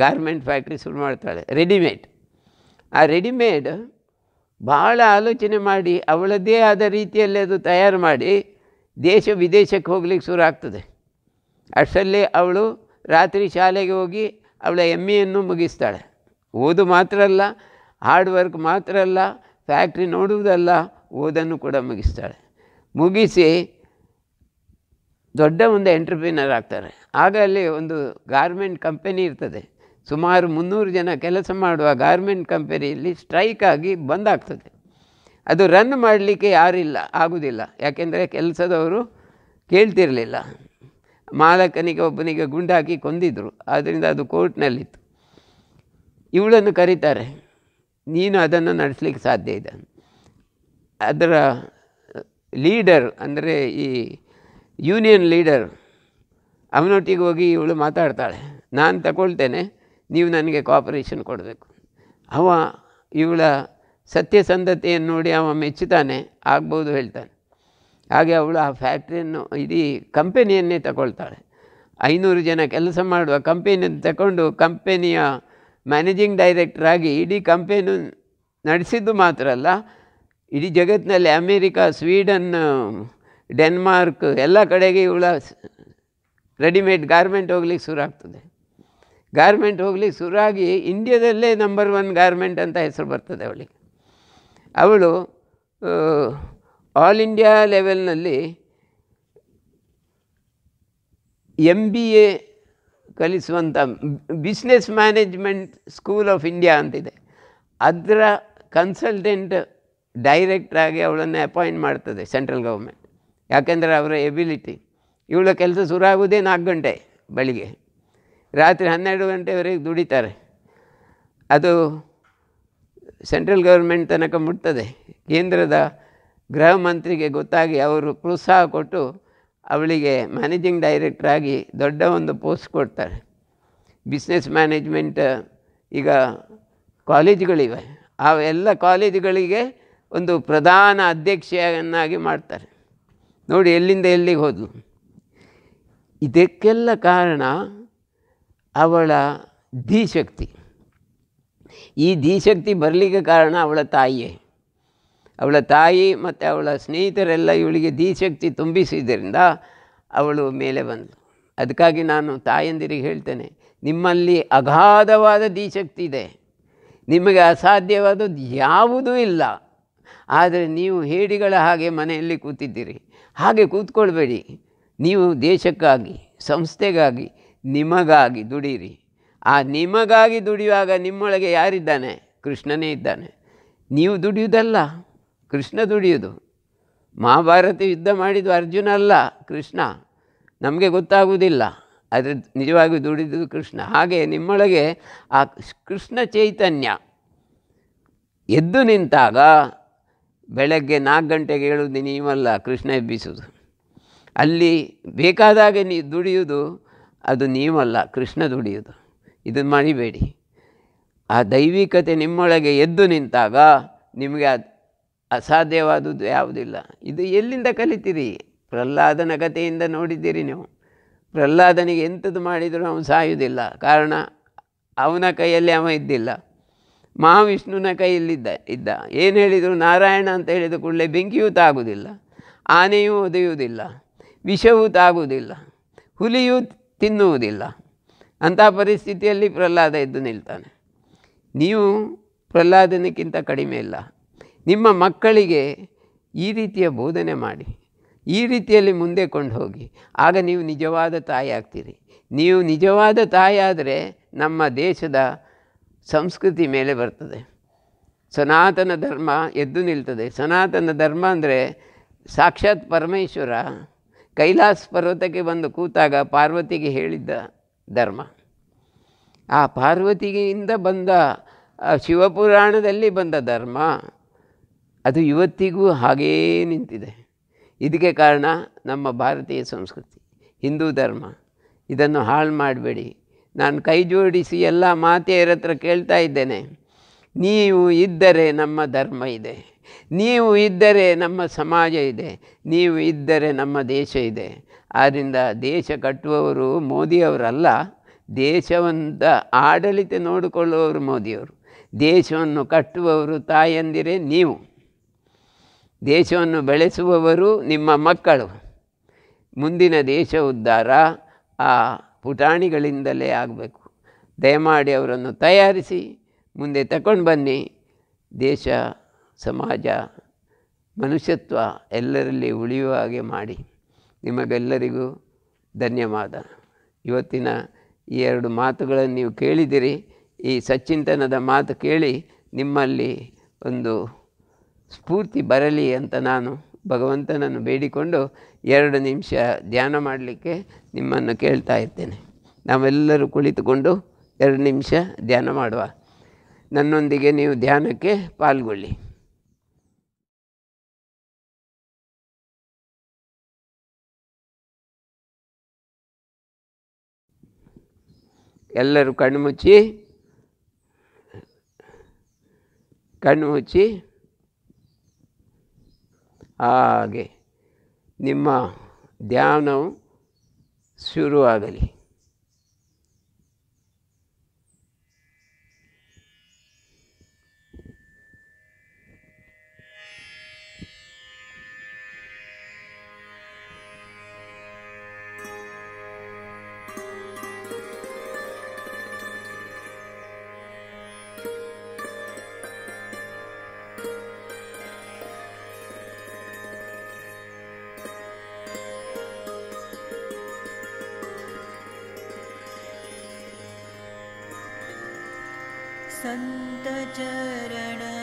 ಗಾರ್ಮೆಂಟ್ ಫ್ಯಾಕ್ಟ್ರಿ ಶುರು ಮಾಡ್ತಾಳೆ ರೆಡಿಮೇಡ್ ಆ ರೆಡಿಮೇಡ್ ಭಾಳ ಆಲೋಚನೆ ಮಾಡಿ ಅವಳದ್ದೇ ಆದ ರೀತಿಯಲ್ಲಿ ಅದು ತಯಾರು ಮಾಡಿ ದೇಶ ವಿದೇಶಕ್ಕೆ ಹೋಗ್ಲಿಕ್ಕೆ ಶುರು ಆಗ್ತದೆ ಅಷ್ಟರಲ್ಲಿ ಅವಳು ರಾತ್ರಿ ಶಾಲೆಗೆ ಹೋಗಿ ಅವಳ ಎಮ್ಮೆಯನ್ನು ಮುಗಿಸ್ತಾಳೆ ಓದು ಮಾತ್ರ ಅಲ್ಲ ಹಾರ್ಡ್ ವರ್ಕ್ ಮಾತ್ರ ಅಲ್ಲ ಫ್ಯಾಕ್ಟ್ರಿ ನೋಡುವುದಲ್ಲ ಓದನ್ನು ಕೂಡ ಮುಗಿಸ್ತಾಳೆ ಮುಗಿಸಿ ದೊಡ್ಡ ಒಂದು ಎಂಟ್ರಪ್ರಿನರ್ ಆಗ್ತಾರೆ ಆಗ ಅಲ್ಲಿ ಒಂದು ಗಾರ್ಮೆಂಟ್ ಕಂಪೆನಿ ಇರ್ತದೆ ಸುಮಾರು ಮುನ್ನೂರು ಜನ ಕೆಲಸ ಮಾಡುವ ಗಾರ್ಮೆಂಟ್ ಕಂಪನಿಯಲ್ಲಿ ಸ್ಟ್ರೈಕ್ ಆಗಿ ಬಂದಾಗ್ತದೆ ಅದು ರನ್ ಮಾಡಲಿಕ್ಕೆ ಯಾರಿಲ್ಲ ಆಗುವುದಿಲ್ಲ ಯಾಕೆಂದರೆ ಕೆಲಸದವರು ಕೇಳ್ತಿರಲಿಲ್ಲ ಮಾಲಕನಿಗೆ ಒಬ್ಬನಿಗೆ ಗುಂಡಾಕಿ ಕೊಂದಿದ್ರು ಆದ್ದರಿಂದ ಅದು ಕೋರ್ಟ್ನಲ್ಲಿತ್ತು ಇವಳನ್ನು ಕರೀತಾರೆ ನೀನು ಅದನ್ನು ನಡೆಸ್ಲಿಕ್ಕೆ ಸಾಧ್ಯ ಇದೆ ಅದರ ಲೀಡರ್ ಅಂದರೆ ಈ ಯೂನಿಯನ್ ಲೀಡರ್ ಅವನೊಟ್ಟಿಗೆ ಹೋಗಿ ಇವಳು ಮಾತಾಡ್ತಾಳೆ ನಾನು ತಗೊಳ್ತೇನೆ ನೀವು ನನಗೆ ಕಾಪರೇಷನ್ ಕೊಡಬೇಕು ಅವ ಇವಳ ಸತ್ಯಸಂಧತೆಯನ್ನು ನೋಡಿ ಅವ ಮೆಚ್ಚುತ್ತಾನೆ ಆಗ್ಬೋದು ಹೇಳ್ತಾನೆ ಹಾಗೆ ಅವಳು ಆ ಫ್ಯಾಕ್ಟ್ರಿಯನ್ನು ಇಡೀ ಕಂಪೆನಿಯನ್ನೇ ತಗೊಳ್ತಾಳೆ ಐನೂರು ಜನ ಕೆಲಸ ಮಾಡುವ ಕಂಪೆನಿಯನ್ನು ತಗೊಂಡು ಕಂಪೆನಿಯ ಮ್ಯಾನೇಜಿಂಗ್ ಡೈರೆಕ್ಟರ್ ಆಗಿ ಇಡೀ ಕಂಪೆನಿ ನಡೆಸಿದ್ದು ಮಾತ್ರ ಅಲ್ಲ ಇಡೀ ಜಗತ್ತಿನಲ್ಲಿ ಅಮೇರಿಕಾ ಸ್ವೀಡನ್ ಡೆನ್ಮಾರ್ಕ್ ಎಲ್ಲ ಕಡೆಗೆ ಇವಳ ರೆಡಿಮೇಡ್ ಗಾರ್ಮೆಂಟ್ ಹೋಗ್ಲಿಕ್ಕೆ ಶುರು ಆಗ್ತದೆ ಗಾರ್ಮೆಂಟ್ ಹೋಗ್ಲಿಕ್ಕೆ ಶುರುವಾಗಿ ಇಂಡಿಯಾದಲ್ಲೇ ನಂಬರ್ ಒನ್ ಗಾರ್ಮೆಂಟ್ ಅಂತ ಹೆಸರು ಬರ್ತದೆ ಅವಳಿಗೆ ಅವಳು ಆಲ್ ಇಂಡಿಯಾ ಲೆವೆಲ್ನಲ್ಲಿ ಎಮ್ ಬಿ ಎ ಕಲಿಸುವಂಥ business management school of India ಅಂತಿದೆ ಅದರ ಕನ್ಸಲ್ಟೆಂಟ್ ಡೈರೆಕ್ಟಾಗಿ ಅವಳನ್ನು ಅಪಾಯಿಂಟ್ ಮಾಡ್ತದೆ ಸೆಂಟ್ರಲ್ ಗೌರ್ಮೆಂಟ್ ಯಾಕೆಂದರೆ ಅವರ ಎಬಿಲಿಟಿ ಇವಳ ಕೆಲಸ ಶುರು ಆಗುವುದೇ ನಾಲ್ಕು ಗಂಟೆ ಬೆಳಿಗ್ಗೆ ರಾತ್ರಿ ಹನ್ನೆರಡು ಗಂಟೆವರೆಗೆ ದುಡಿತಾರೆ ಅದು ಸೆಂಟ್ರಲ್ ಗೌರ್ಮೆಂಟ್ ತನಕ ಮುಟ್ತದೆ ಕೇಂದ್ರದ ಗೃಹ ಮಂತ್ರಿಗೆ ಗೊತ್ತಾಗಿ ಅವರು ಪ್ರೋತ್ಸಾಹ ಕೊಟ್ಟು ಅವಳಿಗೆ ಮ್ಯಾನೇಜಿಂಗ್ ಡೈರೆಕ್ಟ್ರಾಗಿ ದೊಡ್ಡ ಒಂದು ಪೋಸ್ಟ್ ಕೊಡ್ತಾರೆ ಬಿಸ್ನೆಸ್ ಮ್ಯಾನೇಜ್ಮೆಂಟ್ ಈಗ ಕಾಲೇಜುಗಳಿವೆ ಆ ಎಲ್ಲ ಕಾಲೇಜುಗಳಿಗೆ ಒಂದು ಪ್ರಧಾನ ಅಧ್ಯಕ್ಷೆಯನ್ನಾಗಿ ಮಾಡ್ತಾರೆ ನೋಡಿ ಎಲ್ಲಿಂದ ಎಲ್ಲಿಗೆ ಹೋದ್ಲು ಇದಕ್ಕೆಲ್ಲ ಕಾರಣ ಅವಳ ಧೀಶಕ್ತಿ ಈ ಧೀಶಕ್ತಿ ಬರಲಿಕ್ಕೆ ಕಾರಣ ಅವಳ ತಾಯಿಯೇ ಅವಳ ತಾಯಿ ಮತ್ತು ಅವಳ ಸ್ನೇಹಿತರೆಲ್ಲ ಇವಳಿಗೆ ದೀಶಕ್ತಿ ತುಂಬಿಸಿದ್ದರಿಂದ ಅವಳು ಮೇಲೆ ಬಂದಳು ಅದಕ್ಕಾಗಿ ನಾನು ತಾಯಂದಿರಿಗೆ ಹೇಳ್ತೇನೆ ನಿಮ್ಮಲ್ಲಿ ಅಗಾಧವಾದ ದೀಶಕ್ತಿ ಇದೆ ನಿಮಗೆ ಅಸಾಧ್ಯವಾದದ್ದು ಯಾವುದೂ ಇಲ್ಲ ಆದರೆ ನೀವು ಹೇಡಿಗಳ ಹಾಗೆ ಮನೆಯಲ್ಲಿ ಕೂತಿದ್ದೀರಿ ಹಾಗೆ ಕೂತ್ಕೊಳ್ಬೇಡಿ ನೀವು ದೇಶಕ್ಕಾಗಿ ಸಂಸ್ಥೆಗಾಗಿ ನಿಮಗಾಗಿ ದುಡೀರಿ ಆ ನಿಮಗಾಗಿ ದುಡಿಯುವಾಗ ನಿಮ್ಮೊಳಗೆ ಯಾರಿದ್ದಾನೆ ಕೃಷ್ಣನೇ ಇದ್ದಾನೆ ನೀವು ದುಡಿಯುವುದಲ್ಲ ಕೃಷ್ಣ ದುಡಿಯೋದು ಮಹಾಭಾರತ ಯುದ್ಧ ಮಾಡಿದ್ದು ಅರ್ಜುನ ಅಲ್ಲ ಕೃಷ್ಣ ನಮಗೆ ಗೊತ್ತಾಗುವುದಿಲ್ಲ ಆದರೆ ನಿಜವಾಗಿ ದುಡಿದು ಕೃಷ್ಣ ಹಾಗೆ ನಿಮ್ಮೊಳಗೆ ಆ ಕೃಷ್ಣ ಚೈತನ್ಯ ಎದ್ದು ನಿಂತಾಗ ಬೆಳಗ್ಗೆ ನಾಲ್ಕು ಗಂಟೆಗೆ ಹೇಳುವುದು ನೀವಲ್ಲ ಕೃಷ್ಣ ಎಬ್ಬಿಸೋದು ಅಲ್ಲಿ ಬೇಕಾದಾಗ ನೀ ದುಡಿಯುವುದು ಅದು ನೀವಲ್ಲ ಕೃಷ್ಣ ದುಡಿಯೋದು ಇದನ್ನು ಮರಿಬೇಡಿ ಆ ದೈವಿಕತೆ ನಿಮ್ಮೊಳಗೆ ಎದ್ದು ನಿಂತಾಗ ನಿಮಗೆ ಅದು ಅಸಾಧ್ಯವಾದುದು ಯಾವುದಿಲ್ಲ ಇದು ಎಲ್ಲಿಂದ ಕಲಿತೀರಿ ಪ್ರಹ್ಲಾದನ ಕಥೆಯಿಂದ ನೋಡಿದ್ದೀರಿ ನೀವು ಪ್ರಹ್ಲಾದನಿಗೆ ಎಂಥದ್ದು ಮಾಡಿದರೂ ಅವನು ಸಾಯುವುದಿಲ್ಲ ಕಾರಣ ಅವನ ಕೈಯಲ್ಲಿ ಅವ ಇದ್ದಿಲ್ಲ ಮಹಾವಿಷ್ಣುವಿನ ಕೈಯಲ್ಲಿದ್ದ ಇದ್ದ ಏನು ಹೇಳಿದರು ನಾರಾಯಣ ಅಂತ ಹೇಳಿದ ಕೂಡಲೇ ಬೆಂಕಿಯೂ ತಾಗುವುದಿಲ್ಲ ಆನೆಯೂ ಒದೆಯುವುದಿಲ್ಲ ವಿಷವೂ ತಾಗುವುದಿಲ್ಲ ಹುಲಿಯೂ ತಿನ್ನುವುದಿಲ್ಲ ಅಂಥ ಪರಿಸ್ಥಿತಿಯಲ್ಲಿ ಪ್ರಹ್ಲಾದ ಎದ್ದು ನಿಲ್ತಾನೆ ನೀವು ಪ್ರಹ್ಲಾದನಕ್ಕಿಂತ ಕಡಿಮೆ ಇಲ್ಲ ನಿಮ್ಮ ಮಕ್ಕಳಿಗೆ ಈ ರೀತಿಯ ಬೋಧನೆ ಮಾಡಿ ಈ ರೀತಿಯಲ್ಲಿ ಮುಂದೆ ಕೊಂಡು ಹೋಗಿ ಆಗ ನೀವು ನಿಜವಾದ ತಾಯಿ ಆಗ್ತೀರಿ ನೀವು ನಿಜವಾದ ತಾಯಿಯಾದರೆ ನಮ್ಮ ದೇಶದ ಸಂಸ್ಕೃತಿ ಮೇಲೆ ಬರ್ತದೆ ಸನಾತನ ಧರ್ಮ ಎದ್ದು ನಿಲ್ತದೆ ಸನಾತನ ಧರ್ಮ ಅಂದರೆ ಸಾಕ್ಷಾತ್ ಪರಮೇಶ್ವರ ಕೈಲಾಸ ಪರ್ವತಕ್ಕೆ ಬಂದು ಕೂತಾಗ ಪಾರ್ವತಿಗೆ ಹೇಳಿದ್ದ ಧರ್ಮ ಆ ಪಾರ್ವತಿಗೆಯಿಂದ ಬಂದ ಶಿವಪುರಾಣದಲ್ಲಿ ಬಂದ ಧರ್ಮ ಅದು ಇವತ್ತಿಗೂ ಹಾಗೇ ನಿಂತಿದೆ ಇದಕ್ಕೆ ಕಾರಣ ನಮ್ಮ ಭಾರತೀಯ ಸಂಸ್ಕೃತಿ ಹಿಂದೂ ಧರ್ಮ ಇದನ್ನು ಹಾಳು ಮಾಡಬೇಡಿ ನಾನು ಕೈ ಜೋಡಿಸಿ ಎಲ್ಲ ಮಾತೆಯರ ಹತ್ರ ಕೇಳ್ತಾ ಇದ್ದೇನೆ ನೀವು ಇದ್ದರೆ ನಮ್ಮ ಧರ್ಮ ಇದೆ ನೀವು ಇದ್ದರೆ ನಮ್ಮ ಸಮಾಜ ಇದೆ ನೀವು ಇದ್ದರೆ ನಮ್ಮ ದೇಶ ಇದೆ ಆದ್ದರಿಂದ ದೇಶ ಕಟ್ಟುವವರು ಮೋದಿಯವರಲ್ಲ ದೇಶವಂತ ಆಡಳಿತ ನೋಡಿಕೊಳ್ಳುವವರು ಮೋದಿಯವರು ದೇಶವನ್ನು ಕಟ್ಟುವವರು ತಾಯಂದಿರೇ ನೀವು ದೇಶವನ್ನು ಬೆಳೆಸುವವರು ನಿಮ್ಮ ಮಕ್ಕಳು ಮುಂದಿನ ದೇಶ ಉದ್ಧಾರ ಆ ಪುಟಾಣಿಗಳಿಂದಲೇ ಆಗಬೇಕು ದಯಮಾಡಿ ಅವರನ್ನು ತಯಾರಿಸಿ ಮುಂದೆ ತಗೊಂಡು ಬನ್ನಿ ದೇಶ ಸಮಾಜ ಮನುಷ್ಯತ್ವ ಎಲ್ಲರಲ್ಲಿ ಉಳಿಯುವ ಹಾಗೆ ಮಾಡಿ ನಿಮಗೆಲ್ಲರಿಗೂ ಧನ್ಯವಾದ ಇವತ್ತಿನ ಈ ಎರಡು ಮಾತುಗಳನ್ನು ನೀವು ಕೇಳಿದಿರಿ ಈ ಸಚ್ಚಿಂತನದ ಮಾತು ಕೇಳಿ ನಿಮ್ಮಲ್ಲಿ ಒಂದು ಸ್ಫೂರ್ತಿ ಬರಲಿ ಅಂತ ನಾನು ಭಗವಂತನನ್ನು ಬೇಡಿಕೊಂಡು ಎರಡು ನಿಮಿಷ ಧ್ಯಾನ ಮಾಡಲಿಕ್ಕೆ ನಿಮ್ಮನ್ನು ಕೇಳ್ತಾ ಇರ್ತೇನೆ ನಾವೆಲ್ಲರೂ ಕುಳಿತುಕೊಂಡು ಎರಡು ನಿಮಿಷ ಧ್ಯಾನ ಮಾಡುವ ನನ್ನೊಂದಿಗೆ ನೀವು ಧ್ಯಾನಕ್ಕೆ ಪಾಲ್ಗೊಳ್ಳಿ ಎಲ್ಲರೂ ಕಣ್ಣು ಮುಚ್ಚಿ ಕಣ್ಣು ಮುಚ್ಚಿ ಹಾಗೆ ನಿಮ್ಮ ಧ್ಯಾನವು ಶುರುವಾಗಲಿ सन्तचरण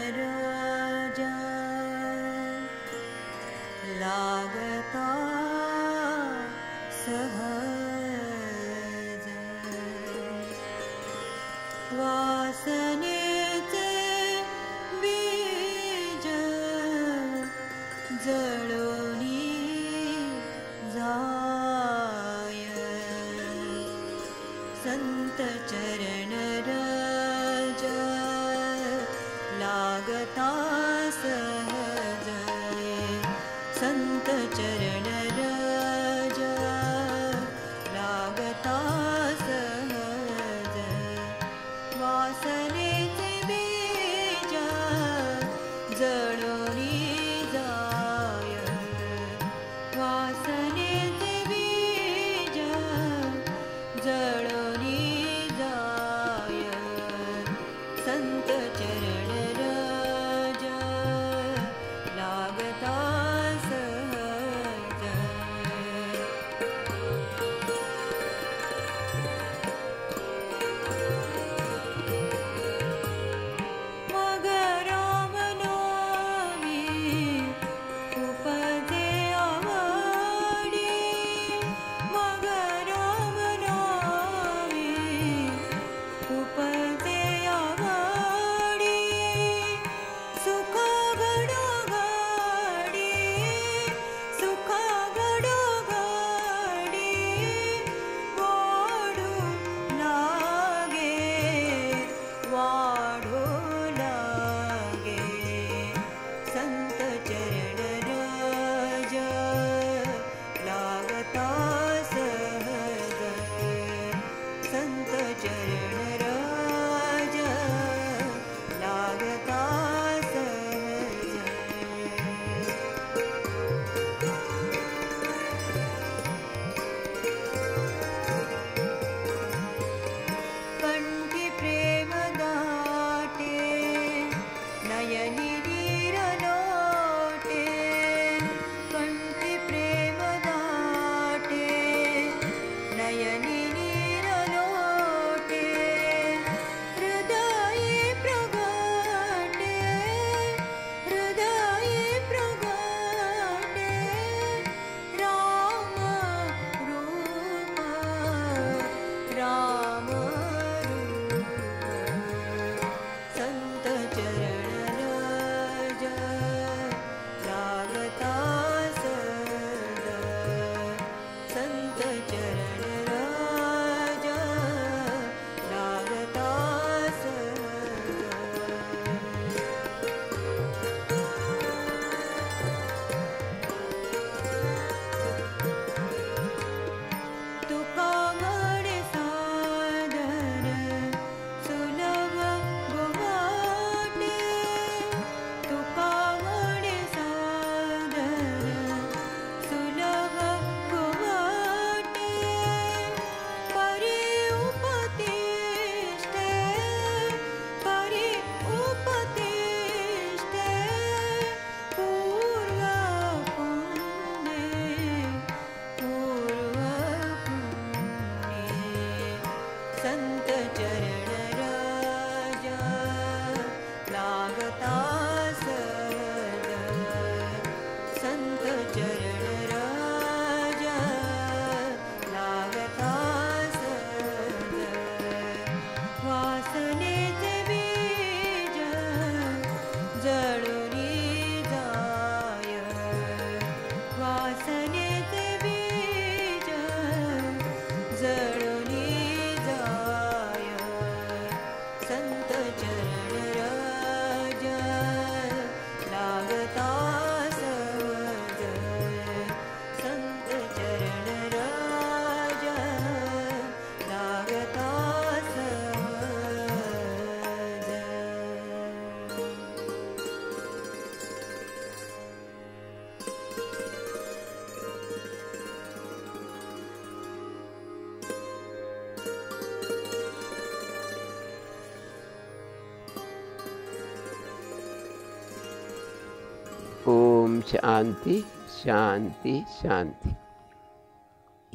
ಶಾಂತಿ ಶಾಂತಿ ಶಾಂತಿ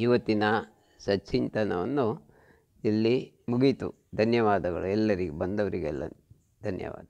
ಇವತ್ತಿನ ಸಚಿಂತನವನ್ನು ಇಲ್ಲಿ ಮುಗೀತು ಧನ್ಯವಾದಗಳು ಎಲ್ಲರಿಗೂ ಬಂದವರಿಗೆಲ್ಲ ಧನ್ಯವಾದ